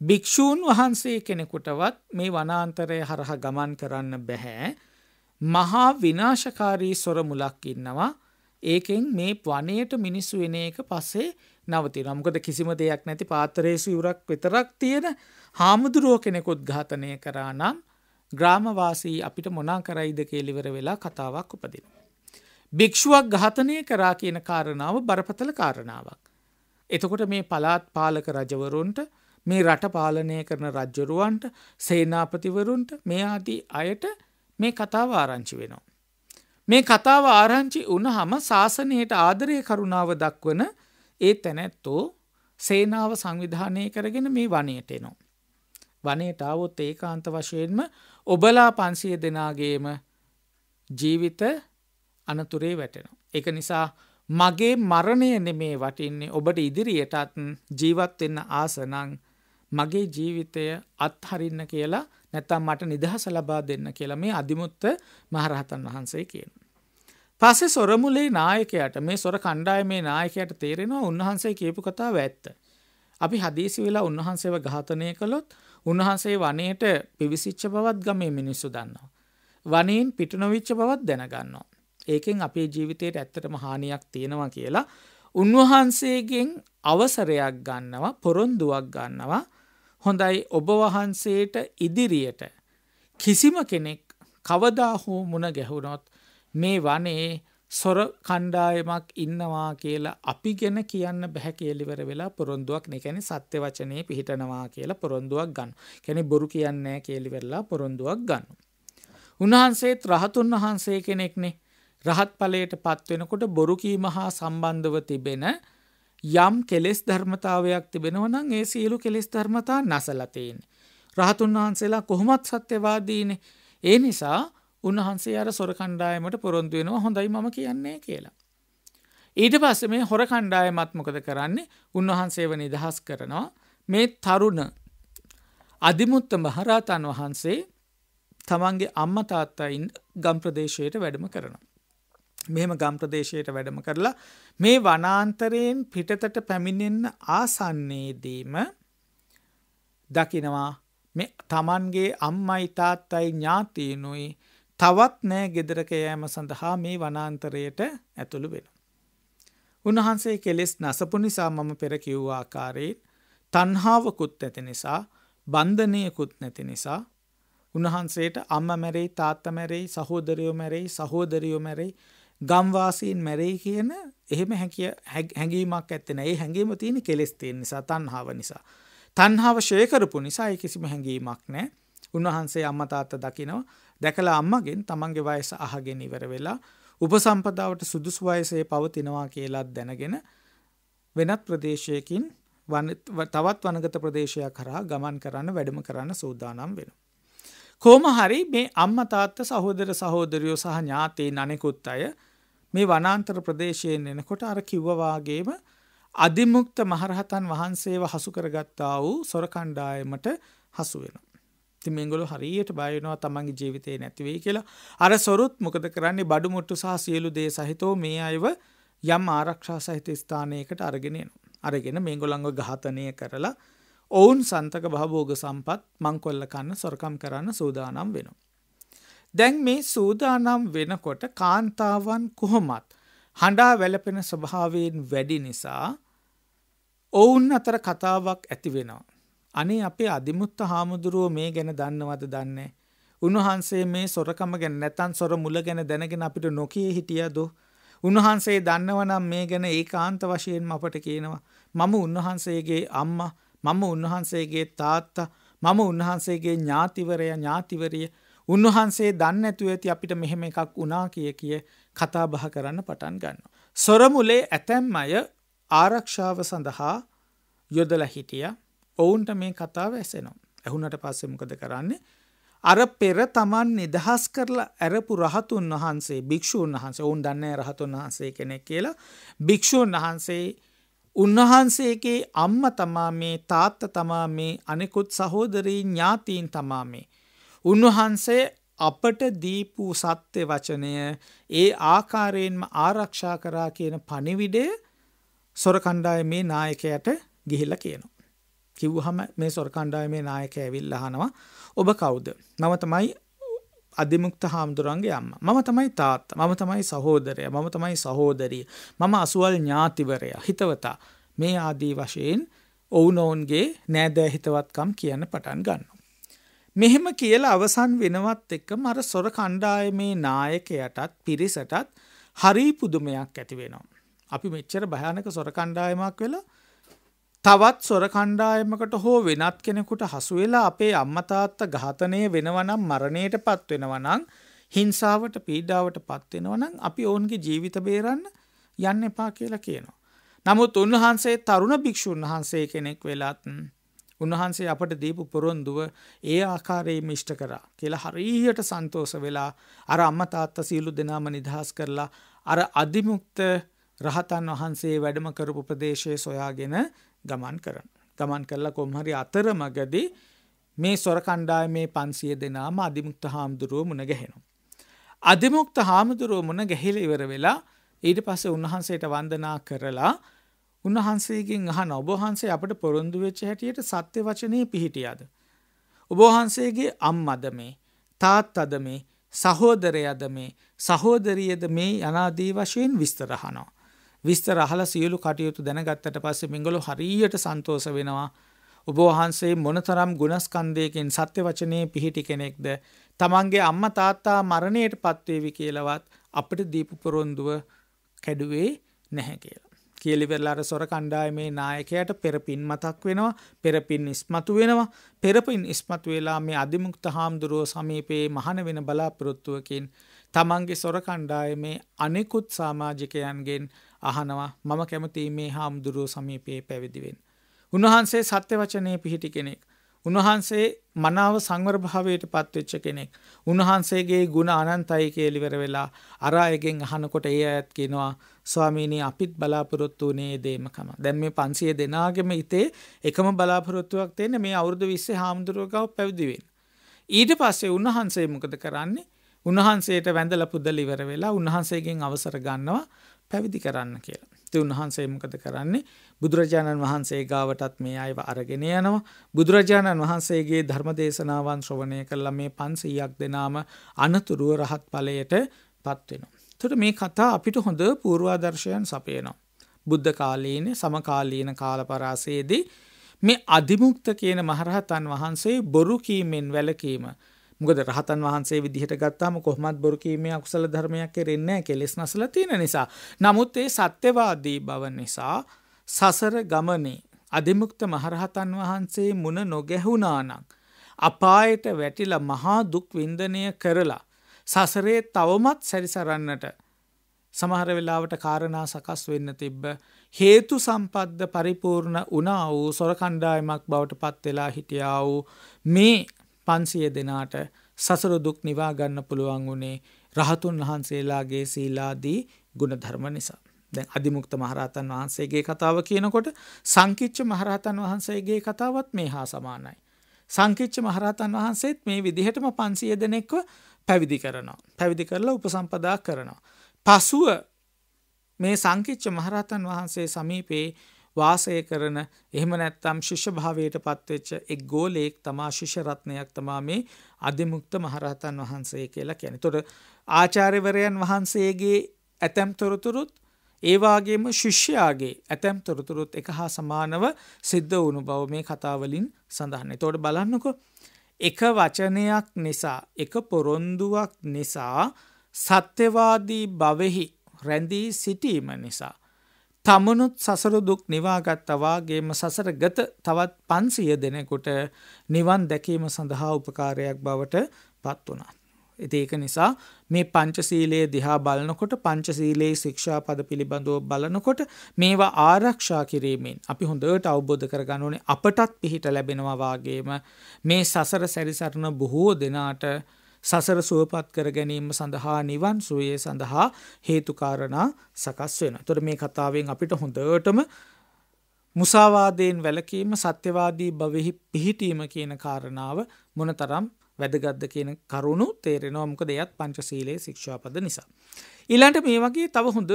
භික්‍ෂූන් වහන්සේ කෙනෙකුටවත් මේ වනාන්තරය හරහ ගමන් කරන්න බැහැ මහා විනාශකාරී සොරමුලක් ඉන්නවා ඒකෙන් මේ වනයට මිනිස්සු එන එක පස්සේ නවතිනවා. මොකද කිසිම දෙයක් නැති පාත්‍රයේ සිවුරක් විතරක් තියෙන හාමුදුරුව කෙනෙකුත් ඝාතනය කරා නම් ග්‍රාමවාසී අපිට මොනා කරයිද කියලා ඉවර වෙලා කතාවක් උපදිනවා. භික්ෂුවක් ඝාතනය කරා කියන කාරණාව බරපතල කාරණාවක්. එතකොට මේ පළාත් පාලක රජවරුන්ට මේ රට පාලනය කරන රජ්ජරුවන්ට සේනාපතිවරුන්ට මේ ආදී අයට මේ කතාව ආරංචි වෙනවා. මේ කතාව ආරංචි වනහම ශාසනයට ආදරය කරුණාව දක්වන ඒ තැනැත්තෝ සේනාව සංවිධානය කරගෙන මේ වනයට එනවා. වනයට අවොත් ඒකාන්ත වශයෙන්ම ඔබලා පන්සිය දෙනාගේම ජීවිත අනතුරේ වැටෙනවා. එක නිසා මගේ මරණය නෙමේ වටින්නේ ඔබට ඉදිරියටත් ජීවත්වෙන්න ආසනං මගේ ජීවිතය අත්හරින්න කියලා නැත්තම් මට නිදහස ලබා දෙන්න කියලා මේ අධිමුත්ත මහරහතන් වහන්සේ කියන. පස්සේ සොරමුලේ නායකයට මේ සොර කණ්ඩායමේ නායකයට තේරෙනවා උන්වහන්සේ කියපු කතාව ඇත්ත. අපි හදීසි වෙලා උන්වහන්සේව ඝාතනය කළොත් උන්වහන්සේ වනයේට පිවිසිච්ච බවත් ගමේ මිනිස්සු දන්නවා. වනයෙන් පිට නොවිච්ච බවත් දැනගන්නවා. ඒකෙන් අපේ ජීවිතයට ඇත්තටම හානියක් තියෙනවා කියලා උන්වහන්සේගෙන් අවසරයක් ගන්නවා පොරොන්දුවක් ගන්නවා හොඳයි ඔබ වහන්සේට ඉදිරියට කිසිම කෙනෙක් කවදා හෝ මුණ ගැහුණොත් මේ වනේ සොර කණ්ඩායමක් ඉන්නවා කියලා අපි ගැන කියන්න බැහැ කියලිවර වෙලා පොරොන්දුවක් නිකැන සත්‍ය වචනය පිහිටනවා කියලා පොරොන්දුවක් ගන්න කැනෙ බොරු කියන්නේ කියලිවෙරලා පොරොන්දුවක් ගන්න. උන්වහන්සේත් රහතුන් වහන්සේ කෙනෙක්නේ රහත් ඵලයට පත්වෙනකොට බොරුකීම හා සම්බන්ධව තිබෙන යම් කෙලෙස් ධර්මතාවයක් තිබෙනවා නම් ඒ සියලු කෙලෙස් ධර්මතා නැසලා තියෙන්නේ. රහතුන් වහන්සේලා කොහොමත් සත්‍යවාදීනේ. ඒ නිසා උන්වහන්සේ අර සොර කණ්ඩායමට පොරොන්දු වෙනවා හොඳයි මම කියන්නේ කියලා. ඊට පස්සේ මේ හොර කණ්ඩායමත් මොකද කරන්නේ? උන්වහන්සේව නිදහස් කරනවා. මේ තරුණ අධිමුත්ත මහරහතන් වහන්සේ තමන්ගේ අම්මා තාත්තා ගම් ප්‍රදේශයට වැඩම කරනවා. මෙහෙම ගම් ප්‍රදේශයට වැඩම කරලා මේ වනාන්තරයෙන් පිටතට පැමිණෙන්න ආසන්නයේදීම දකිනවා මේ තමන්ගේ අම්මයි තාත්තයි ඥාතීනුයි තවත් නෑ ගෙදරක යෑම සඳහා මේ වනාන්තරයට ඇතුළු වෙන. උන්වහන්සේ කෙලෙස් නසපු නිසා මම පෙර කිව්ව ආකාරයෙන් තණ්හාවකුත් නැති නිසා බන්ධනයකුත් නැති නිසා උන්වහන්සේට අම්ම මැරෙයි තාත්ත මැරෙයි සහෝදරයෝ මැරෙයි සහෝදරියෝ මැරෙයි ගම්වාසීන් මැරෙයි කියන එහෙම හැකිය හැඟීමක් ඇත්තේ නැහැ. ඒ හැඟීම තියෙන්නේ කෙලෙස් තියෙන නිසා, තණ්හාව නිසා. තණ්හාව ෂේ කරපු නිසා ඒ කිසිම හැඟීමක් නැහැ. උන්වහන්සේ අම්මා තාත්තා දකිනවා. දැකලා අම්මගෙන් තමන්ගේ වයස අහගෙන ඉවර වෙලා උපසම්පදාවට සුදුසු වයසේ පවතිනවා කියලා දැනගෙන වෙනත් ප්‍රදේශයකින් තවත් වනගත ප්‍රදේශයක් කරා ගමන් කරන්න වැඩම කරන්න සූදානම් වෙනවා. කොහොම හරි මේ අම්මා තාත්තා සහෝදර සහෝදරියෝ සහ ඥාතීන් අනෙකුත් අය මේ වනාන්තර ප්‍රදේශයෙන් එනකොට අර කිව්වා වාගේම අදිමුක්ත මහරහතන් වහන්සේව හසු කරගත්තා වූ සොර කණ්ඩායමට හසු වෙනවා. ඉතින් මේගොල්ලෝ හරියට බය වෙනවා තමන්ගේ ජීවිතේ නැති වෙයි කියලා. අර සොරුත් මොකද කරන්නේ බඩු මුට්ටු සහ සියලු දේ සහිතව මේ අයව යම් ආරක්ෂා සහිත ස්ථානයකට අරගෙන එනවා. අරගෙන මේගොල්ලන්ව ඝාතනය කරලා ඔවුන් සන්තක භාභෝග සම්පත් මංකොල්ල කන්න සොරකම් කරන්න සූදානම් වෙනවා. දැන් මේ සූදානම් වෙනකොට කාන්තාවන් කොහොමත් හඬා වැළපෙන ස්වභාවයෙන් වැඩි නිසා ඔවුන් අතර කතාවක් ඇති වෙනවා. අනේ අපේ අධිමුත්ත හාමුදුරුවෝ මේ ගැන දන්නවද දන්නේ. උන්වහන්සේ මේ සොරකම ගැන නැතන් සොර මුල ගැන දැනගෙන අපිට නොකී හිටියද. උන්වහන්සේ දන්නවනම් මේ ගැන ඒ කාන්ත වශයෙන් අපට කියනවා. මම උන්වහන්සේගේ අම්මා මම උන්වහන්සේගේ තාත්තා මම උන්වහන්සේගේ ඥාතිවරය ඥාතිවරිය උන්වහන්සේ දන්නේ නැතුව ඇති අපිට මෙහෙම එකක් වුණා කිය කිය කතා බහ කරන්න පටන් ගන්නවා. සොරමුලේ ඇතැම් අය ආරක්ෂාව සඳහා යොදලා හිටියා. ඔවුන්ට මේ කතාව ඇසෙනවා. ඇහුනට පස්සේ මොකද කරන්නේ? අර පෙර Taman නිදහස් කරලා ඇරපු රහතුන් වහන්සේ භික්ෂූන් වහන්සේ ඔවුන් දන්නේ රහතුන් වහන්සේ කෙනෙක් කියලා භික්ෂූන් වහන්සේ උන්වහන්සේගේ අම්ම තමා මේ තාත්ත තමා මේ අනෙකුත් සහෝදරී ඥාතීන් තමා මේ. උන්වහන්සේ අපට දීපු සත්‍ය වචනය ඒ ආකාරයෙන්ම ආරක්ෂා කරා කියන පණිවිඩය සොර කණ්ඩායමේ නායකයට ගිහිල්ලා කියනවා. කිව්වහම මේ සොර කණ්ඩායමේ නායකය ඇවිල්ලා අහනවා ඔබ කවුද? මම තමයි අධිමුක්ත හාමුදුරන්ගේ අම්ම මම තමයි තාත්ත මම තමයි සහෝදරය මම තමයි සහෝදරිය මම අසුවල් ඥාතිවරය හිතවතා මේ ආදී වශයෙන් ඔවුනෝන්ගේ නෑදෑ හිතවත්කම් කියන්න පටන් ගන්න. මෙහෙම කියලා අවසන් වෙනවත් එක්කම අර සොර කණ්ඩායමේ නායකයටත් පිරිසටත් හරි පුදුමයක් ඇති වෙනවා. අපි මෙච්චර භයානක සොර කණ්ඩායමක් වෙලා තවත් සොර කණ්ඩායමකට හෝ වෙනත් කෙනෙකුට හසුවෙලා අපේ අම්මතාත්ත ඝාතනය වෙනවනම් මරණයට පත්වෙනවනං හිංසාවට පීඩාවට පත්වෙනවනම් අපි ඔවුන්ගේ ජීවිත බේරන්න යන්න එපා කියලා කියනවා. නමුත් උන්වහන්සේ තරුණ භික්‍ෂූන් වහන්සේ කෙනෙක් වෙලාත්න් උන්වහන්සේ අපට දීපු පොරොන්දුව ඒ ආකාරයේ මිෂ්ට කරා කියලා හරීයට සන්තෝස වෙලා අර අම්මතාත්ත සියලු දෙනාම නිදහස් කරලා අර අධිමුක්ත රහතන් වහන්සේ වැඩම කරපු ප්‍රදේශය සොයාගෙන ගමන් කරන. ගමන් කරලා කොහොම හරි අතරමඟදී මේ සොර කණ්ඩායමේ 500 දෙනාම අදිමුක්ත හාමුදුරුව මුණ ගැහෙනවා. අදිමුක්ත හාමුදුරුව මුණ ගැහිලා ඉවර වෙලා ඊට පස්සේ උන්වහන්සේට වන්දනා කරලා උන්වහන්සේගෙන් අහන ඔබ වහන්සේ අපට පොරොන්දු වෙච්ච හැටියට සත්‍ය වචනේ පිහිටියද? ඔබ වහන්සේගේ අම්මද මේ, තාත්තද මේ, සහෝදරයද මේ, සහෝදරියද මේ යනාදී වශයෙන් විස්තර අහනවා. විස්තර අහලා සියලු කටයුතු දැනගත්තට පස්සේ මේගොල්ලෝ හරියට සන්තෝෂ වෙනවා. ඔබ වහන්සේ මොනතරම් ගුණස්කන්ධයකින් සත්‍ය වචනේ පිහිටි කෙනෙක්ද? තමන්ගේ අම්මා තාත්තා මරණයට පත්වේවි කියලාවත් අපිට දීපු පොරොන්දුව කැඩුවේ නැහැ කියලා. කියලිවෙල්ලා අර සොර කණ්ඩායමේ නායකයට පෙරපින් මතක් වෙනවා පෙරපින් ඉස්මතු වෙනවා පෙරපින් ඉස්මතු වෙලා මේ අධිමුක්ත හාමුදුරුව සමීපයේ මහන වෙන බලාපොරොත්තුවකින් තමන්ගේ සොර කණ්ඩායමේ අනෙකුත් සමාජිකයන්ගෙන් අහනවා මම කැමති මේ හාමුදුරුව සමීපයේ පැවිදිවෙන්. උන්වහන්සේ සත්‍ය වචනය පිහිටි කෙනෙක්. උන්වහන්සේ මනාව සංවර්භාවයට පත්වෙච්ච කෙනෙක්. උන්වහන්සේගේ ගුණ අනන්තයි කියලිවර වෙලා අරායගෙන් අහනකොට ඒ අයත් කියනවා ස්වාමීනී අපිත් බලාපොරොත්තු වනේ දේමකම. දැන් මේ පන්සිය දෙනාගෙම ඉතේ එකම බලාපොරොත්තුවක් තියෙන මේ අවුරුදු විස්සේ හාමුදුරුවගව පැවිදිවෙන්. ඊට පස්සේ උන්වහන්සේ මොකද කරන්නේ උන්වහන්සේට වැඳල පුදල ඉවර වෙලා උන්වහන්සේගෙන් අවසර ගන්නවා පැවිදි කරන්න කියලා. ඉතින් උන්වහන්සේ මොකද කරන්නේ? බුදුරජාණන් වහන්සේ ගාවටත් මේ අයව අරගෙන යනවා. බුදුරජාණන් වහන්සේගේ ධර්ම දේශනාවන් ශ්‍රවණය කළා මේ 500ක් දෙනාම අනතුරුව රහත් ඵලයට පත් වෙනවා. එතකොට මේ කතා අපිට හොඳ පූර්වාදර්ශයන් සපයනවා. බුද්ධ කාලීන සමකාලීන කාලපරාසයේදී මේ අධිමුක්ත කියන මහරහතන් වහන්සේ බොරු කීමෙන් වැළකීම මොකද රහතන් වහන්සේ විදිහට ගත්තාම කොහොමත් බොරු කීමේ අකුසල ධර්මයක් කෙරෙන්නේ නැහැ කෙලෙස් නැසලා තියෙන නිසා. නමුත් ඒ සත්‍යවාදී බව නිසා සසර ගමනේ අධිමුක්ත මහරහතන් වහන්සේ මුණ නොගැහුණා නම් අපායට වැටිලා මහා දුක් වින්දනය කරලා සසරේ තවමත් සැරිසරන්නට සමහර වෙලාවට කාරණා සකස් වෙන්න තිබ්බ හේතු සම්පද්ද පරිපූර්ණ වුණා වූ සොර කණ්ඩායමක් බවට පත් වෙලා හිටියා වූ මේ පන්සිය දෙනාට සසර දුක් නිවා ගන්න පුළුවන් වුණේ රහතුන් වහන්සේලාගේ සීලාදී ගුණධර්ම නිසා. දැන් අධිමුක්ත මහරහතන් වහන්සේගේ කතාව කියනකොට සංකිච්ඡ මහරහතන් වහන්සේගේ කතාවත් මේ හා සමානයි. සංකිච්ඡ මහරහතන් වහන්සේත් මේ විදිහටම 500 දෙනෙක්ව පැවිදි කරනවා. පැවිදි කරලා උපසම්පදා කරනවා. පසුව මේ සංකිච්ඡ මහරහතන් වහන්සේ සමීපේ වාසය කරන එහෙම නැත්තම් ශිෂ්‍යභාවයට පත්වෙච්ච එක් ගෝලයෙක් තමා ශිෂ්‍යරත්නයක් තමා මේ අධිමුක්ත මහරහතන් වහන්සේ කියලා කියන්නේ. ඒතොර ආචාර්යවරයන් වහන්සේගේ ඇතැම් තොරතුරුත් ඒ වාගේම ශිෂ්‍යයාගේ ඇතැම් තොරතුරුත් එක හා සමානව සිද්ධ වුණු බව මේ කතාවලින් සඳහන්. ඒතකොට බලන්නකෝ එක වචනයක් නිසා එක පොරොන්දුවක් නිසා සත්‍යවාදී භවෙහි රැඳී සිටීම නිසා තමනුත් සසර දුක් නිවාගත්තවාගේම සසර ගත තවත් පන්සිය දෙනෙකුට නිවන් දැකීම සඳහා උපකාරයක් බවට පත් වනා. ඉති ඒක නිසා මේ පංචසීලයේ දිහා බලනකොට පංචසීලයේ ශික්ෂා පද පිළිබඳව බලනකොට මේවා ආරක්ෂා කිරීමෙන් අපි හොඳට අවබෝධ කරගන්න ඕනේ අපටත් පිහිට ලැබෙනවා වාගේම මේ සසර සැරිසරන බොහෝ දෙනාට සසර සුවපත් කර ගැනීම සඳහා නිවන් සුවය සඳහා හේතුකාරණා සකස් වෙනවා. එතකොට මේ කතාවෙන් අපිට හොඳටම මුසාවාදයෙන් වැළකීම සත්‍යවාදී භවෙහි පිහිටීම කියන කාරණාව මොනතරම් වැදගත්ද කියන කරුණු තේරෙනවා මොකද එයත් පංචශීලයේ ශික්ෂාපද නිසා. ඊළඟට මේ වගේ තව හොඳ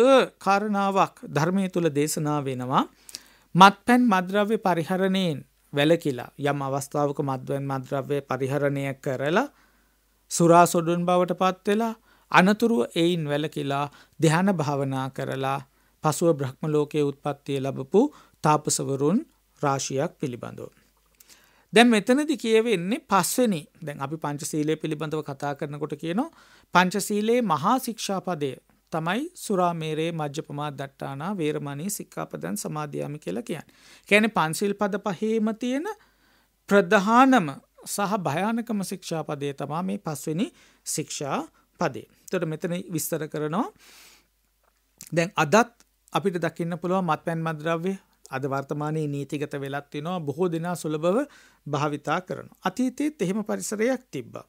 කාරණාවක් ධර්මයේ තුල දේශනා වෙනවා. මත්පැන් මද්‍රව්‍ය පරිහරණයෙන් වැළකීලා යම් අවස්ථාවක මත්පැන් මද්‍රව්‍ය පරිහරණය කරලා සුරා සොඩුන් බවට පත් වෙලා අනතුරුව එයින් වැළකීලා ධ්‍යාන භාවනා කරලා පසුව බ්‍රහ්ම ලෝකයේ උත්පත්තිය ලැබපු තාපසවරුන් රාශියක් පිළිබඳව. දැන් මෙතනදි කියවෙන්නේ පස්වෙනි. දැන් අපි පංචශීලයේ පිළිබඳව කතා කරනකොට කියනවා පංචශීලයේ මහා ශික්ෂාපදය තමයි සුරාමේරේ මජ්ජපමා දට්ටානා වේරමණී සික්ඛාපදං සමාදියාමි කියලා කියන්නේ. කියන්නේ පංචශීල් පද පහේම තියෙන ප්‍රධානම සහ භයානකම ශික්ෂා පදය තමා මේ පස්වෙනි ශික්ෂා පදේ. තොට මෙතන විස්තර කරනවා. දැන් අදත් අපිට දකින්න පුළුව මත් පැන් මද්‍රව්‍ය අද වර්තමානයේ නීතිගත වෙලත් වෙනවා බොහෝ දෙනා සුලභව භාවිතා කරනවා. අතීතයේත් එහෙම පරිසරයක් තිබ්බා.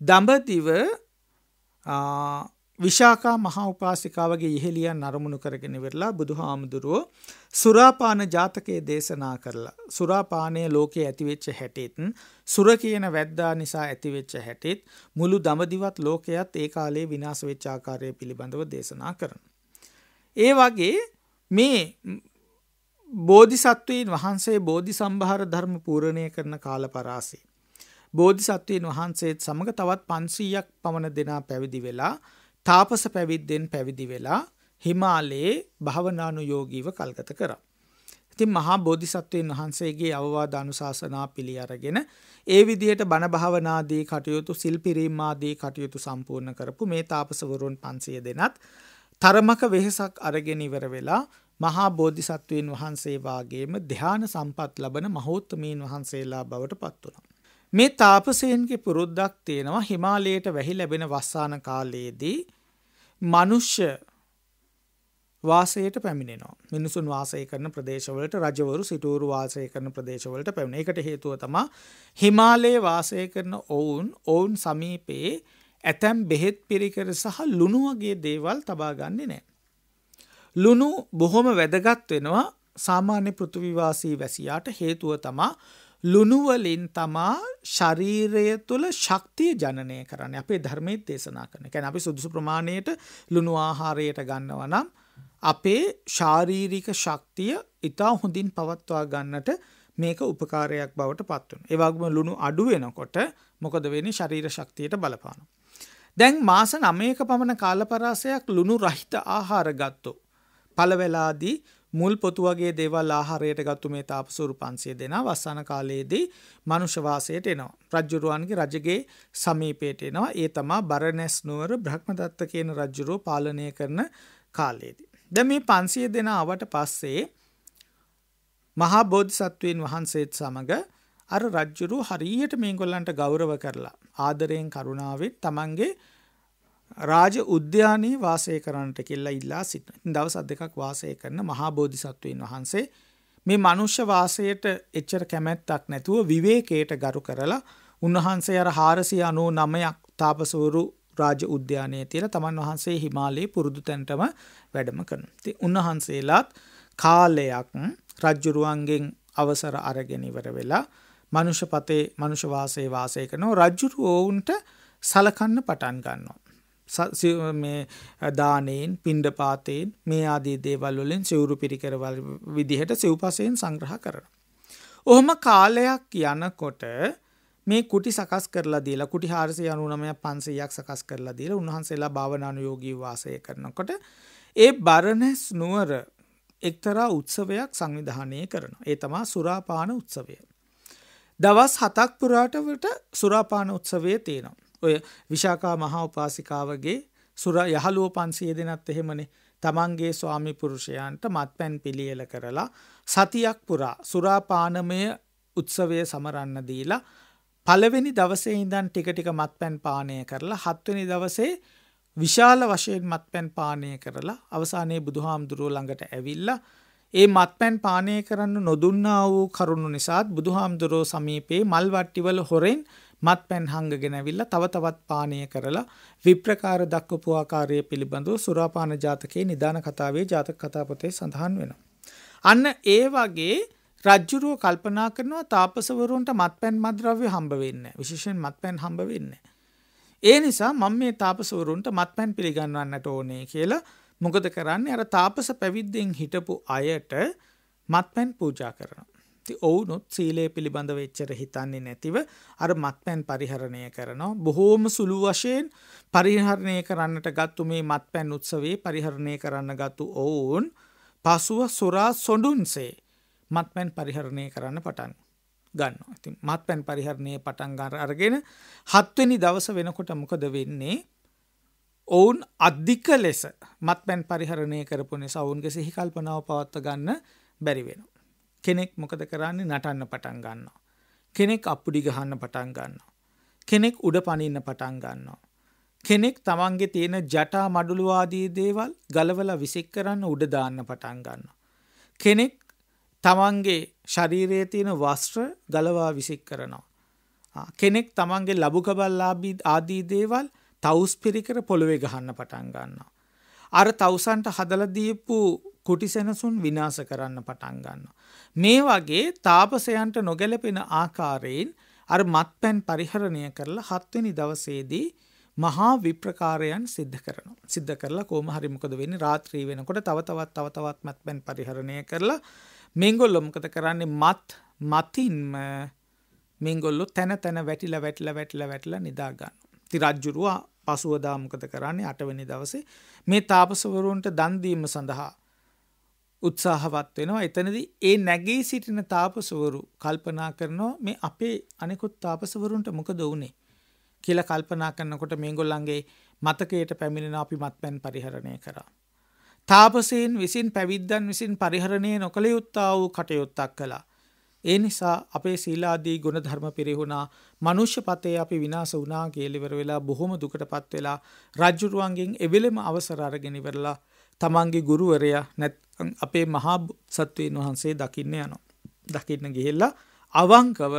දඹදිව විශාකා මහා උපාසිකාවගේ ඉහෙලියන් අරමුණු කරගෙන ඉවරලා බුදුහාමුදුරුවෝ සුරාපාන ජාතකයේ දේශනා කරලා සුරාපානයේ ලෝකයේ ඇතිවෙච්ච හැටිත් සුර කියන වැද්දා නිසා ඇතිවෙච්ච හැටිත් මුළු දඹදිවත් ලෝකයත් ඒ කාලේ විනාශ වෙච්ච ආකාරය පිළිබඳව දේශනා කරනවා. ඒ වගේ මේ බෝධිසත්වයන් වහන්සේ බෝධි සම්භාර ධර්ම පූර්ණණය කරන කාල පරාසයේ බෝධිසත්වයන් වහන්සේත් සමග තවත් 500ක් පමණ දෙනා පැවිදි වෙලා තාපස පැවිද්දෙන් පැවිදි වෙලා හිමාලයේ භවනානුයෝගීව කල්ගත කරා. ඉතින් මහා බෝධිසත්වයන් වහන්සේගේ අවවාද අනුශාසනා පිළි අරගෙන ඒ විදිහට බණ භාවනාදී කටයුතු සිල් පිරීම ආදී කටයුතු සම්පූර්ණ කරපු මේ තාපසවරුන් 500 දෙනත් තරමක වෙහසක් අරගෙන ඉවර වෙලා මහා බෝධිසත්වයන් වහන්සේ වාගේම ධ්‍යාන සම්පත් ලබන මහෞත්මීන් වහන්සේලා බවට පත් වුණා. මේ තාපසයන්ගේ පුරුද්දක් තියෙනවා හිමාලයට වැහි ලැබෙන වස්සාන කාලයේදී මනුෂ්‍ය වාසයට පැමිණෙනවා. මිනිසුන් වාසය කරන ප්‍රදේශවලට රජවරු සිටුවරු වාසය කරන ප්‍රදේශවලට පැමිණෙන. ඒකට හේතුව තමා හිමාලයේ වාසය කරන ඔවුන් ඔවුන් සමීපයේ ඇතැම් බෙහෙත් පිරිකර සහ ලුණු වගේ දේවල් තබා ගන්නේ නැහැ. ලුණු බොහොම වැදගත් වෙනවා සාමාන්‍ය පෘථිවිවාසී වැසියාට හේතුව තමා ලුණු වලින් තමා ශරීරය තුළ ශක්තිය ජනනය කරන්නේ. අපේ ධර්මයේ දේශනා කරන. කියන්නේ අපි සුදුසු ප්‍රමාණයට ලුණු ආහාරයට ගන්නවා නම් අපේ ශාරීරික ශක්තිය ඊට හොඳින් පවත්වා ගන්නට මේක උපකාරයක් බවට පත් වෙනවා. ඒ වගේම ලුණු අඩු වෙනකොට මොකද වෙන්නේ? ශරීර ශක්තියට බලපානවා. දැන් මාස 9ක පමණ කාලපරාසයක් ලුණු රහිත ආහාර ගත්තොත් පළවෙලාදී මුල් පොතු වගේ දේවල් ආහාරයට ගත්තු මේ තාපසූරු 500 දෙනා වස්සාන කාලයේදී මනුෂ්‍ය වාසයට එනවා. රජුරුවන්ගේ රජගේ සමීපයට එනවා. ඒ තමා බරණැස් නුවර බ්‍රහ්මදත්ත කියන රජුරුව පාලනය කරන කාලයේදී. දැන් මේ 500 දෙනා ආවට පස්සේ මහා බෝධිසත්වයන් වහන්සේත් සමග අර රජුරුව හරියට මේගොල්ලන්ට ගෞරව කරලා ආදරයෙන් කරුණාවෙන් තමන්ගේ රාජ උද්‍යානයේ වාසය කරන්නට කියලා ඉල්ලා සිටින දවස් දෙකක් වාසය කරන මහා බෝධිසත්වයන් වහන්සේ මේ මනුෂ්‍ය වාසයට එච්චර කැමැත්තක් නැතුව විවේකයට ගරු කරලා උන්වහන්සේ අර 499ක් තාපසවරු රාජ උද්‍යානයේ තියලා තමන් වහන්සේ හිමාලයේ පුරුදු තැනටම වැඩම කරනවා. ඉතින් උන්වහන්සේලාත් කාලයක් රජුරුවන්ගෙන් අවසර අරගෙන ඉවර වෙලා මනුෂ්‍යපතේ මනුෂ්‍ය වාසයේ වාසය කරන රජුරු වුන්ට සලකන්න පටන් ගන්නවා. මේ දානයෙන් පිණ්ඩපාතයෙන් මේ ආදී දේවල් වලින් සිවුරු පිරිකරවල් විදිහට සිව්පසයෙන් සංග්‍රහ කරන. ඔහොම කාලයක් යනකොට මේ කුටි සකස් කරලා දීලා කුටි 499 500ක් සකස් කරලා දීලා උන්වහන්සේලා භාවනානුයෝගී වාසය කරනකොට ඒ බරණැස් නුවර එක්තරා උත්සවයක් සංවිධානය කරනවා. ඒ තමයි සුරාපාන උත්සවය. දවස් 7ක් පුරාට සුරාපාන උත්සවය තියෙනවා. ඔය විශාකා මහා උපාසිකාවගේ සුර යහලුව පන්සිය දෙනත් එහෙමනේ තමන්ගේ ස්වාමි පුරුෂයන්ට මත්පැන් පිළියෙල කරලා සතියක් පුරා සුරාපානමය උත්සවය සමරන්න දීලා පළවෙනි දවසේ ඉඳන් ටික ටික මත්පැන් පානය කරලා හත්වෙනි දවසේ විශාල වශයෙන් මත්පැන් පානය කරලා අවසානයේ බුදුහාමුදුරුව ළඟට ඇවිල්ලා ඒ මත්පැන් පානය කරන්න නොදුන්නා වූ කරුණු නිසාත් බුදුහාමුදුරුව සමීපයේ මල් වට්ටිවල හොරෙන් මත්පැන් හංගගෙන ඇවිල්ලා තව තවත් පානය කරලා විප්‍රකාර දක්වපු ආකාරය පිළිබඳව සුරාපාන ජාතකයේ නිදාන කතාවේ ජාතක කතා පොතේ සඳහන් වෙනවා. අන්න ඒ වගේ රජ්ජුරුව කල්පනා කරනවා තාපසවරුන්ට මත්පැන් මද්‍රව්‍ය හම්බ වෙන්නේ නැහැ. විශේෂයෙන් මත්පැන් හම්බ වෙන්නේ ඒ නිසා මම මේ තාපසවරුන්ට මත්පැන් පිළිගන්වන්නට ඕනේ කියලා මොකද කරන්නේ අර තාපස පැවිද්දෙන් හිටපු අයට මත්පැන් පූජා කරනවා. ති ඔවුනුත් සීලය පිළිබඳව වෙච්චර හිතන්නේ නැතිව අර මත්පැන් පරිහරණය කරනවා. බොහෝම සුළු වශයෙන් පරිහරණය කරන්නට ගත්තු මේ මත්පැන් උත්සවේ පරිහරණය කරන්න ගත්තු ඔවුන් පසුව සොරා සොඩුන්සේ මත්පැන් පරිහරණය කරන්න පටන් ගන්නවා. ඉතින් මත්පැන් පරිහරණය පටන් ගන්න අරගෙන හත්වෙනි දවස වෙනකොට මොකද වෙන්නේ? ඔවුන් අධික ලෙස මත්පැන් පරිහරණය කරපු නිසා ඔවුන්ගේ සිහි කල්පනාව පවත්ව ගන්න බැරි වෙනවා. කෙනෙක් මොකද කරන්නේ නටන්න පටන් ගන්නවා. කෙනෙක් අප්පුඩි ගහන්න පටන් ගන්නවා. කෙනෙක් උඩ පනින්න පටන් ගන්නවා. කෙනෙක් තමන්ගේ තියෙන ජටා මඩුළුවාදී දේවල් ගලවලා විසික් කරන්න උඩ දාන්න පටන් ගන්නවා. කෙනෙක් තමන්ගේ ශරීරයේ තියෙන වස්ත්‍ර ගලවා විසික් කරනවා. කෙනෙක් තමන්ගේ ලබුකබල්ලාබී ආදී දේවල් තවුස් පිරිකර පොළොවේ ගහන්න පටන් ගන්නවා. අර තවුසන්ට හදලා දීපු කුටිසෙනසුන් විනාශ කරන්න පටන් ගන්නවා. මේ වගේ තාපසයන්ට නොගැලපෙන ආකාරයෙන් අර මත්පැන් පරිහරණය කරලා හත්වෙනි දවසේදී මහා විප්‍රකාරයන් සිද්ධ කරනවා. සිද්ධ කරලා කොහොම හරි මොකද වෙන්නේ? රාත්‍රී වෙනකොට තව තවත් තව තවත් මත්පැන් පරිහරණය කරලා මේගොල්ලෝ මොකද කරන්නේ? මත් මතින්ම මේගොල්ලෝ තන තන වැටිලා වැටිලා වැටිලා වැටිලා නිදා ගන්නවා. ඉතින් රජුරුවා පසුවදා මොකද කරන්නේ? 8 වෙනි දවසේ මේ තාපසවරුන්ට දන් දීම සඳහා උත්සාහවත් වෙනවා. එතනදී ඒ නැගී සිටින තාපසවරු කල්පනා කරනවා මේ අපේ අනිකුත් තාපසවරුන්ට මොකද වුනේ කියලා කල්පනා කරනකොට මේගොල්ලන්ගේ මතකයට පැමිණෙන අපි මත්පැන් පරිහරණය කරා. තාපසීන් විසින් පැවිද්දන් විසින් පරිහරණය නොකළ යුත්තා වූ කටයුත්තක් කළා. ඒ නිසා අපේ සීලාදී ගුණධර්ම පිරිහුණා මනුෂ්‍ය පතේ අපි විනාශ වුණා කියලා ඉවර වෙලා බොහොම දුකටපත් වෙලා රජුරුවන්ගෙන් එවෙලෙම අවසර අරගෙන ඉවරලා තමන්ගේ ගුරුවරයා නැත් අපේ මහා සත්වයන් වහන්සේ දකින්න යනවා. දකින්න ගිහිල්ලා අවංකව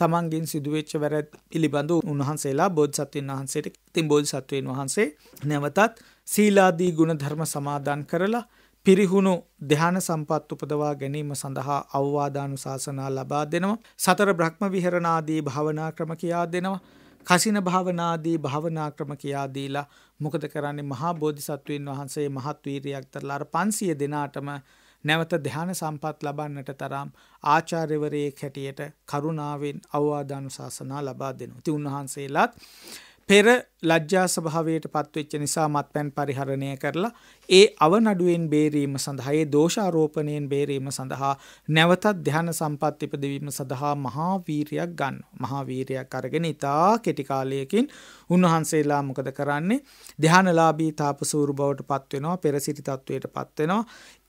තමන්ගින් සිදුවච්ච වැරැත් පිළිබඳු උන්වහන්සේලා බෝධ සත්වයන් වහන්සේට තින් බෝධ සත්වයන් වහන්සේ නැවතත් සීලාදී ගුණ ධර්ම සමාධන් කරලා පිරිහුණු දෙහන සම්පත් උපදවා ගැනීම සඳහා අවවාධානු ශාසනා ලබා දෙනවා. සතර බ්‍රහ්ම විහරණාදී භාවනා ක්‍රම කියා දෙනවා. කසින භාවනාදී භාවනා ක්‍රම කියා දීලා මොකද කරන්නේ මහා බෝධිසත්වයන් වහන්සේ මහත් වීරියක් දරලා අර 500 දෙනාටම නැවත ධ්‍යාන සම්පත් ලබන්නට තරම් ආචාර්යවරයෙක් හැටියට කරුණාවෙන් අවවාදානුශාසනා ලබා දෙනවා. ඉතින් උන්වහන්සේලාත් පෙර ලජ්ජා ස්වභාවයට පත්වෙච්ච නිසා මත්පැන් පරිහරණය කරලා ඒ අවනඩුවෙන් බේරීම සඳහා ඒ දෝෂාරෝපණයෙන් බේරීම සඳහා නැවතත් ධ්‍යාන සම්පත් ඉපදවීම සඳහා මහා වීරියක් ගන්න. මහා වීරියක් අරගෙන ඉතා කෙටි කාලයකින් උන්වහන්සේලා මොකද කරන්නේ? ධ්‍යානලාභී තාපසූරු බවට පත් වෙනවා, පෙර සිටි තත්වයට පත් වෙනවා.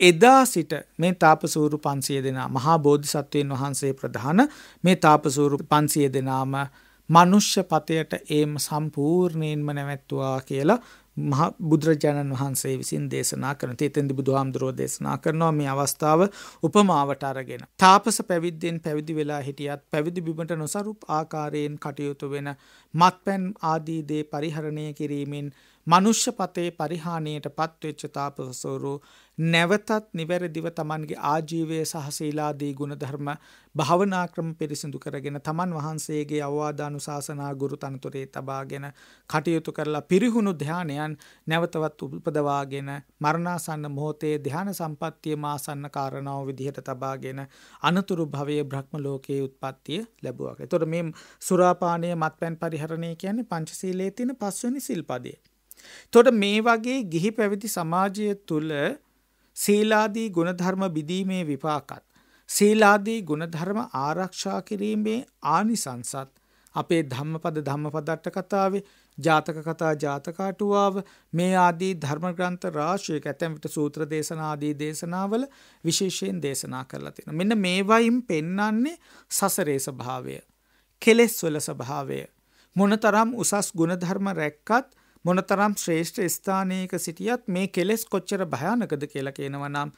එදා සිට මේ තාපසූරු 500 දෙනා මහා බෝධිසත්වයන් වහන්සේ ප්‍රධාන මේ තාපසූරු 500 දෙනාම මනුෂ්‍ය පතයට ඒම සම්පූර්ණයෙන්ම නැවැත්තුවා කියලා මහ බුදුරජාණන් වහන්සේ විසින් දේශනා කරන තේතෙන්දි බුදුහාමුදුරෝ දේශනා කරනවා මේ අවස්ථාව උපමාවට අරගෙන. තාපස පැවිද්දෙන් පැවිදි වෙලා හිටියත් පැවිදි බිමට නොසරුප් ආකාරයෙන් කටයුතු වෙන මත්පැන් ආදී දේ පරිහරණය කිරීමෙන් මනුෂ්‍ය පතේ පරිහානියට පත්වෙච්ච තාපසවරු නැවතත් නිවැරදිව තමන්ගේ ආජීවය සහ සීලාදී ගුණධර්ම භාවනා ක්‍රම පිරිසිදු කරගෙන තමන් වහන්සේගේ අවවාදානුශාසනා ගුරු තනතුරේ තබාගෙන කටයුතු කරලා පිරිහුණු ධානයන් නැවතවත් උපදවාගෙන මරණාසන්න මොහොතේ ධාන සම්පත්තිය මාසන්න කාරණාව විදිහට තබාගෙන අනතුරු භවයේ බ්‍රහ්ම ලෝකයේ උත්පත්තිය ලැබුවා. ඒතොර මේ සුරාපානය මත්පැන් පරිහරණය කියන්නේ පංචශීලයේ තියෙන පස්වෙනි සිල්පදේ. තොට මේ වගේ ගිහි පැවිදි සමාජය තුළ සීලාදී ගුණධර්ම බිදීමේ විපාකත් සීලාදී ගුණධර්ම ආරක්ෂා කිරීමේ ආනිසංසත් අපේ ධම්මපද ධම්මපදට්ට කතාවේ ජාතක කතා ජාතකාටුවාව මේ ආදී ධර්ම ග්‍රන්ථ රාශියක ඇතැම් විට සූත්‍ර දේශනා ආදී දේශනාවල විශේෂයෙන් දේශනා කරලා තියෙනවා. මෙන්න මේවයින් පෙන්වන්නේ සසරේ ස්වභාවය, කෙලෙස් වල ස්වභාවය. මොනතරම් උසස් ගුණධර්ම රැක්කත් මොනතරම් ශ්‍රේෂ්ඨ ස්ථානයක සිටියත් මේ කෙලෙස් කොච්චර භයානකද කියලා කියනවා නම්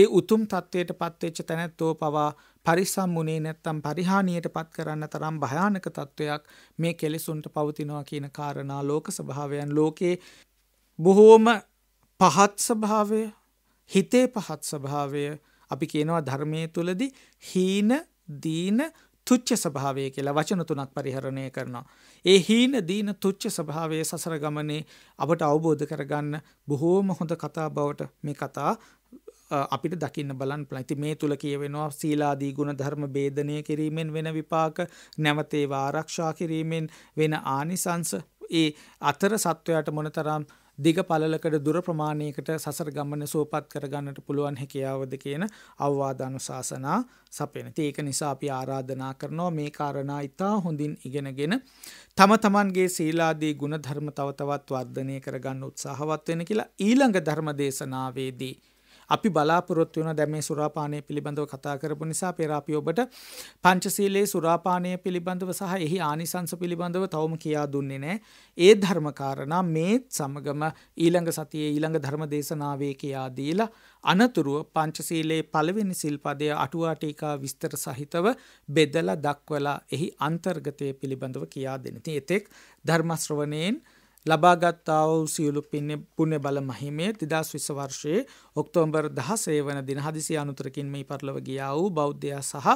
ඒ උතුම් තත්වයට පත්වෙච්ච තැනැත්තෝ පවා පරිසම්මුණේ නැත්තම් පරිහානියට පත් කරන්න තරම් භයානක තත්ත්වයක් මේ කෙලෙසුන්ට පවතිනවා කියන කාරණා ලෝක ස්වභාවයන් ලෝකේ බොහෝම පහත් ස්වභාවය හිතේ පහත් ස්වභාවය අපි කියනවා ධර්මයේ තුලදී හීන දීන තුච්ච ස්වභාවය කියලා වචන තුනක් පරිහරණය කරනවා. ඒ හීන දීන තුච්ච ස්වභාවයේ සසර ගමනේ අපට අවබෝධ කරගන්න බොහෝම හොඳ කතා බවට මේ කතා අපිට දකින්න බලන් පලති මේ තුළ කියවෙනවා සීලාදී ගුණ ධර්ම බේදනය කිරීමෙන් වෙන විපාක නැවතේවා ආරක්ෂා කිරීමෙන් වෙන ආනිසංස ඒ අතර සත්වයට මොනතරම් දිග පළලකට දුර ප්‍රමාණයකට සසර ගමන සෝපත් කරගන්නට පුළුවන් හැකියාවද කියන අවවාදානුශාසනා සපයන. ඒක නිසා අපි ආරාධනා කරනවා මේ කාරණා ඉතා හොඳින් ඉගෙනගෙන තම තමන්ගේ සීලාදී ගුණ ධර්ම තව තවත් වර්ධනය කරගන්න උත්සාහවත් වෙන කියලා ඊළඟ ධර්ම දේශනාවේදී අපි බලාපොරොත්තු වෙන දැන් මේ සුරාපානය පිළිබඳව කතා කරපු නිසා පෙර අපි ඔබට පංචශීලයේ සුරාපානය පිළිබඳව සහ එහි ආනිසංස පිළිබඳව තවම කියා දුන්නේ නැහැ. ඒ ධර්ම කාරණා මේ සමගම ඊළඟ සතියේ ඊළඟ ධර්ම දේශනාවේ කියා දීලා අනතුරුව පංචශීලයේ පළවෙනි සිල්පදය අටුවාටීකා විස්තර සහිතව බෙදලා දක්වලා එහි අන්තර්ගතය පිළිබඳව කියා දෙන. ඉතින් එතෙක් ධර්ම ශ්‍රවණයෙන් ලබාගත්තාව සියලු පින්න පුුණෙ බල මහිමේ තිදස් විස වර්ෂයේ ඔක්තෝම්බර් දහසේ වන දින හදිසි අනුතරකින් මේ පරලව ගියා වූ බෞද්ධයා සහ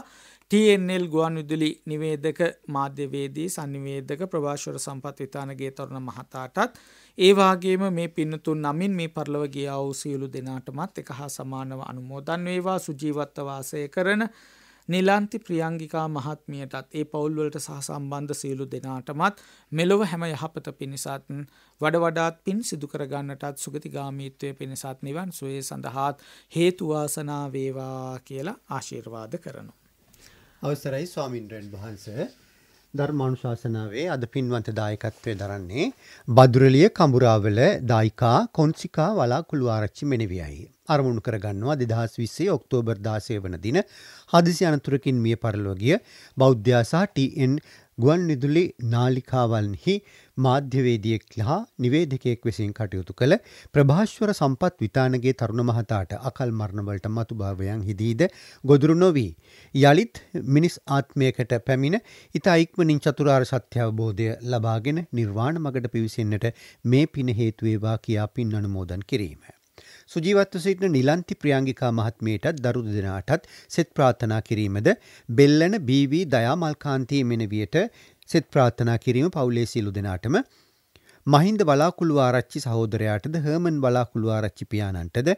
TNL ගුවන් විදුලි නිවේදක මාධ්‍යවේදී සංනිවේදක ප්‍රභාෂවර සම්පත් විතානගේ තරුණ මහතාටත් ඒ වගේම මේ පින්නතුන් නමින් මේ පරලව ගියා වූ සියලු දෙනාටමත් එක හා සමානව අනුමෝදන් වේවා සුජීවත්ව වාසය කරන නිලන්ති ප්‍රියංගිකා මහත්මියටත් ඒ පවුල්වලට සහ සම්බන්ධ සියලු දෙනාටමත් මෙලොව හැම යහපත පිණිසත් වඩ වඩාත් පින් සිදුකරගන්නටත් සුගතිගාමීත්වය පිණිසත් නිවන් සුවේ සඳහාත් හේතුවාසනා වේවා කියලා ආශීර්වාද කරනු. අවසරයි ස්වාමින්ද්‍රයන් වහන්ස ධර්මානුශාසනාවේ අද පින්වන්ත දායකත්වය දරන්නේ බදුරලිය කඹුරාවල දායිකා කොන්සිකා වලාකුළු ආරච්චි මෙනෙවියයි. අරමුණු කරගන්නවා දෙදහස් විස්සේ ඔක්තෝබර් දාසය වන දින හදිසි අනතුරකින් මිය පරලෝගිය බෞද්ධ්‍යසා TN ගුවන් විදුලි නාලිකාවන්හි මාධ්‍යවේදියෙක් හා නිවේදකයෙක් විසින් කටයුතු කළ ප්‍රභාශ්වර සම්පත් විතානගේ තරුණ මහතාට අකල් මරණවලට මතු භාවයන් හිදීද ගොදුරු නොවී. යළිත් මිනිස් ආත්මයකට පැමිණ ඉතා ඉක්මනින් චතුරාර් සත්‍යාවබෝධය ලබාගෙන නිර්වාණ මගට පිවිසන්නට මේ පින හේතුවේවා කියා පින් අනුමෝදන් කිරීම. සුජීවත්ව සිටින නිලන්ති ප්‍රියංගිකා මහත්මියටත් දරු දෙදෙනාටත් සෙත් ප්‍රාර්ථනා කිරීමද බෙල්ලන බීවී දයා මල්කාන්තී මෙනවියට සෙත් ප්‍රාර්ථනා කිරීම පවුලේ සියලු දෙනාටම මහින්ද බලාකුළු ආරච්චි සහෝදරයාටද හර්මන් බලාකුළු ආරච්චි පියාණන්ටද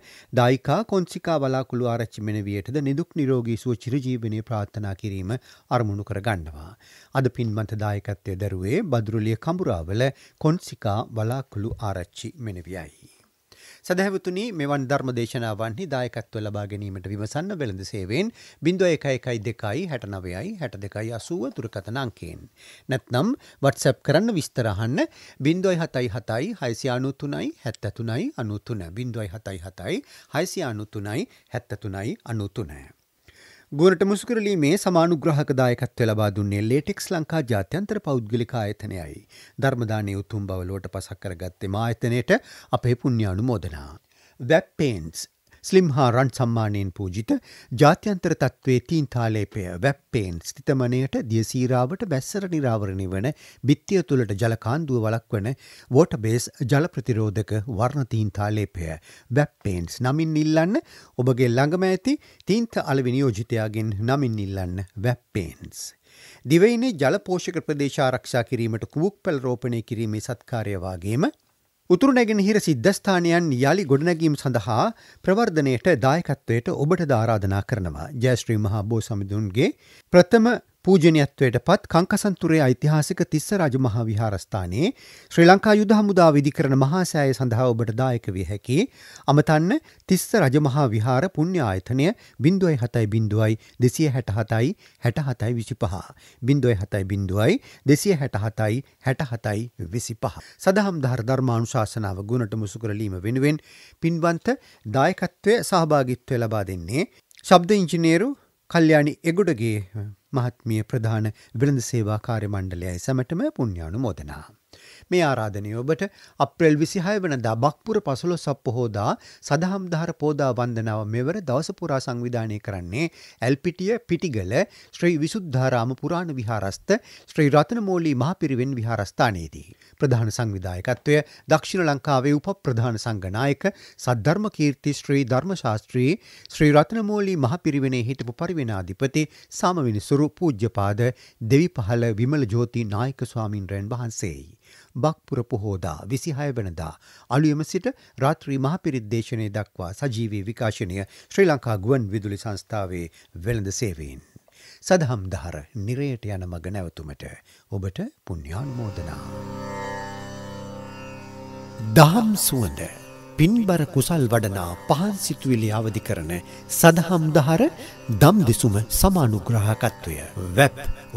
දායිකා කොන්සිකා බලාකුළු ආරච්චි මෙනවියටද නිදුක් නිරෝගී සුව චිරජීවනයේ ප්‍රාර්ථනා කිරීම අරමුණු කරගන්නවා. අද පින්වන්ත දායකත්වයේ දරුවේ බදුරුලිය කඹුරාවල කොන්සිකා බලාකුළු ආරච්චි මෙනවියයි. සදහැවතුනි මෙවන් ධර්ම දේශනාවන්හි දායකත්ව ලබා ගැනීමට විමසන්න වෙළඳ සේවයෙන් 0112යි 69යි 62යි 80 දුරකථන අංකයෙන් නැත්නම් WhatsApp කරන්න විස්තර අහන්න 077යි 693යි 73යි 93 077යි 693යි 73යි 93 ගුවනට මුස්කරලීමේ සමානුග්‍රහක දායකත්වය ලබා දුන්නේ ලේටෙක්ස් ලංකා ජාත්‍යන්තර පෞද්ගලික ආයතනයයි. ධර්මදානයේ උතුම් බව ලොවට පසක් කරගත්තේ මා ආයතනයේට අපේ පුණ්‍ය අනුමෝදනා. Web Paints ස්ලිම් හා රන් සම්මානයෙන් පූජිත ජාත්‍යන්තර තත්ත්වේ තීන් තාලේපය වැප්පේන් ස්ථිතමනයට දියසීරාවට බැස්සර නිරාවරණි වන බිත්තිය තුළට ජලකාන්දුව වලක්වන වෝටබේස් ජලප්‍රතිරෝධක වර්ණතීන් තාලේපය වැප්පේන්ස් නමින් ඉල්ලන්න ඔබගේ ළඟම ඇති තීන්ත අලවිනියෝජිතයාගෙන් නමින් ඉල්ලන්න වැප්පේන්ස්. දිවයිනේ ජලපෝෂක ප්‍රදේශාරක්ෂා කිරීමට කුවුක් පැල් රෝපණය කිරීමේ සත්කාරයවාගේම උතුරුනැගෙනහිර සිද්ධස්ථානයන් යාලි ගොඩනැගීම් සඳහා ප්‍රවර්ධනයට දායකත්වයට ඔබට ධාරාධනා කරනවා ජයශ්‍රී මහා බෝ සමිඳුන්ගේ ප්‍රථම පූජනයත්වයට පත් කංකසන්තුරේ ඓතිහාසික තිස්ස රජ මහා විහාරස්ථානයේ ශ්‍රී ලංකා යුද හමුදා විධිකරන මහාසෑය සඳහා ඔබට දායක විය හැකි අමතන්න තිස්ස රජ මහා විහාර පුණ්‍ය ආයතනය 0.7යි 267යි 67යි 25 0.7යි 267යි 67යි 25 සදහම් දහර ධර්මානුශාසනාව ගුණට මුසු කරලීම වෙනුවෙන් පින්වන්ත දායකත්වය සහභාගීත්වය ලබා දෙන්නේ ශබ්ද ඉංජිනේරු කල්යාණි එගොඩගේ මහත්මිය ප්‍රධාන වෙළඳ සේවා කාර්ය මණ්ඩලයයි සැමටම පුණ්‍යානුමෝදනා. මේ ආරාධනය ඔබට අප්‍රේල් 26 වෙනිදා බක්පුර 15 පොහොදා සදහම්දහර පෝදා වන්දනාව මෙවර දවස පුරා සංවිධානය කරන්නේ ඇල්පිටිය පිටිගල ශ්‍රී විසුද්ධාරාම පුරාණ විහාරස්ත ශ්‍රී රත්නමෝලී මහපිරිවෙන් විහාරස්ථානයේදී. ප්‍රධාන සංවිධායකත්වය දක්ෂිණ ලංකාවේ උප ප්‍රධාන සංගනායක සද්ධර්ම කීර්ති ශ්‍රී ධර්මශාස්ත්‍රී ශ්‍රී රත්නමූලී මහපිරිවෙනේ හිටපු පරිවෙනාධිපති සාමවිනිසුරු පූජ්‍යපාද දෙවි පහළ විමල ජෝති නායක ස්වාමින්ද්‍රයන් වහන්සේයි. බක්පුර පොහෝදා විසිහය වනදා අලුයම සිට රාත්‍රී මහපිරිද්දේශනය දක්වා සජීවී විකාශනය ශ්‍රී ලංකා ගුවන් විදුලි සංස්ථාවේ වෙළඳ සේවීන්. සදහම් දහර නිරයට යන මග නැවතුමට ඔබට පුුණ්ඥාන් මෝදනා. දහම් සුවඳ පින්බර කුසල් වඩනා පහන් සිතුවිලි අවදි කරන සදහම් දහර දම් දෙසුම සමානුග්‍රහකත්වය වැප්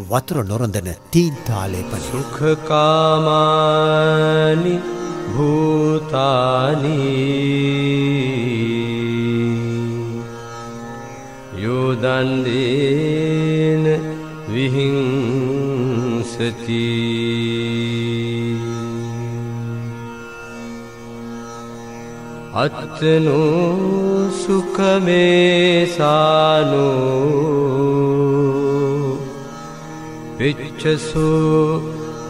වතුර නොරඳන තීන්තාලේපන සුඛකාමානි භූතානී යෝදන්දේන විහිංසතිී අත්තනු සුකමේසානු පිච්චසු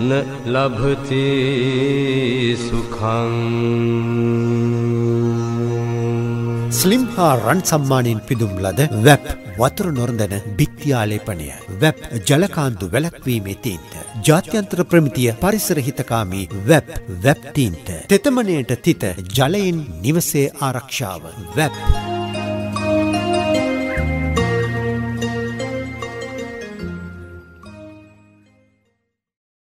න ලබති සුකං ස්ලිම් හා රන් සම්මානයෙන් පිදුම් ලද වැප් වතුර නොරඳන බිත්තියාලේපනය වැබ් ජලකාන්දු වැලක්වීමේ තීන්ත ජාත්‍යන්තර ප්‍රමිතිය පරිසර හිතකාමී වැබ් වැබ් තීන්ත තෙතමනයට තිත ජලයෙන් නිවසේ ආරක්ෂාව වැබ්.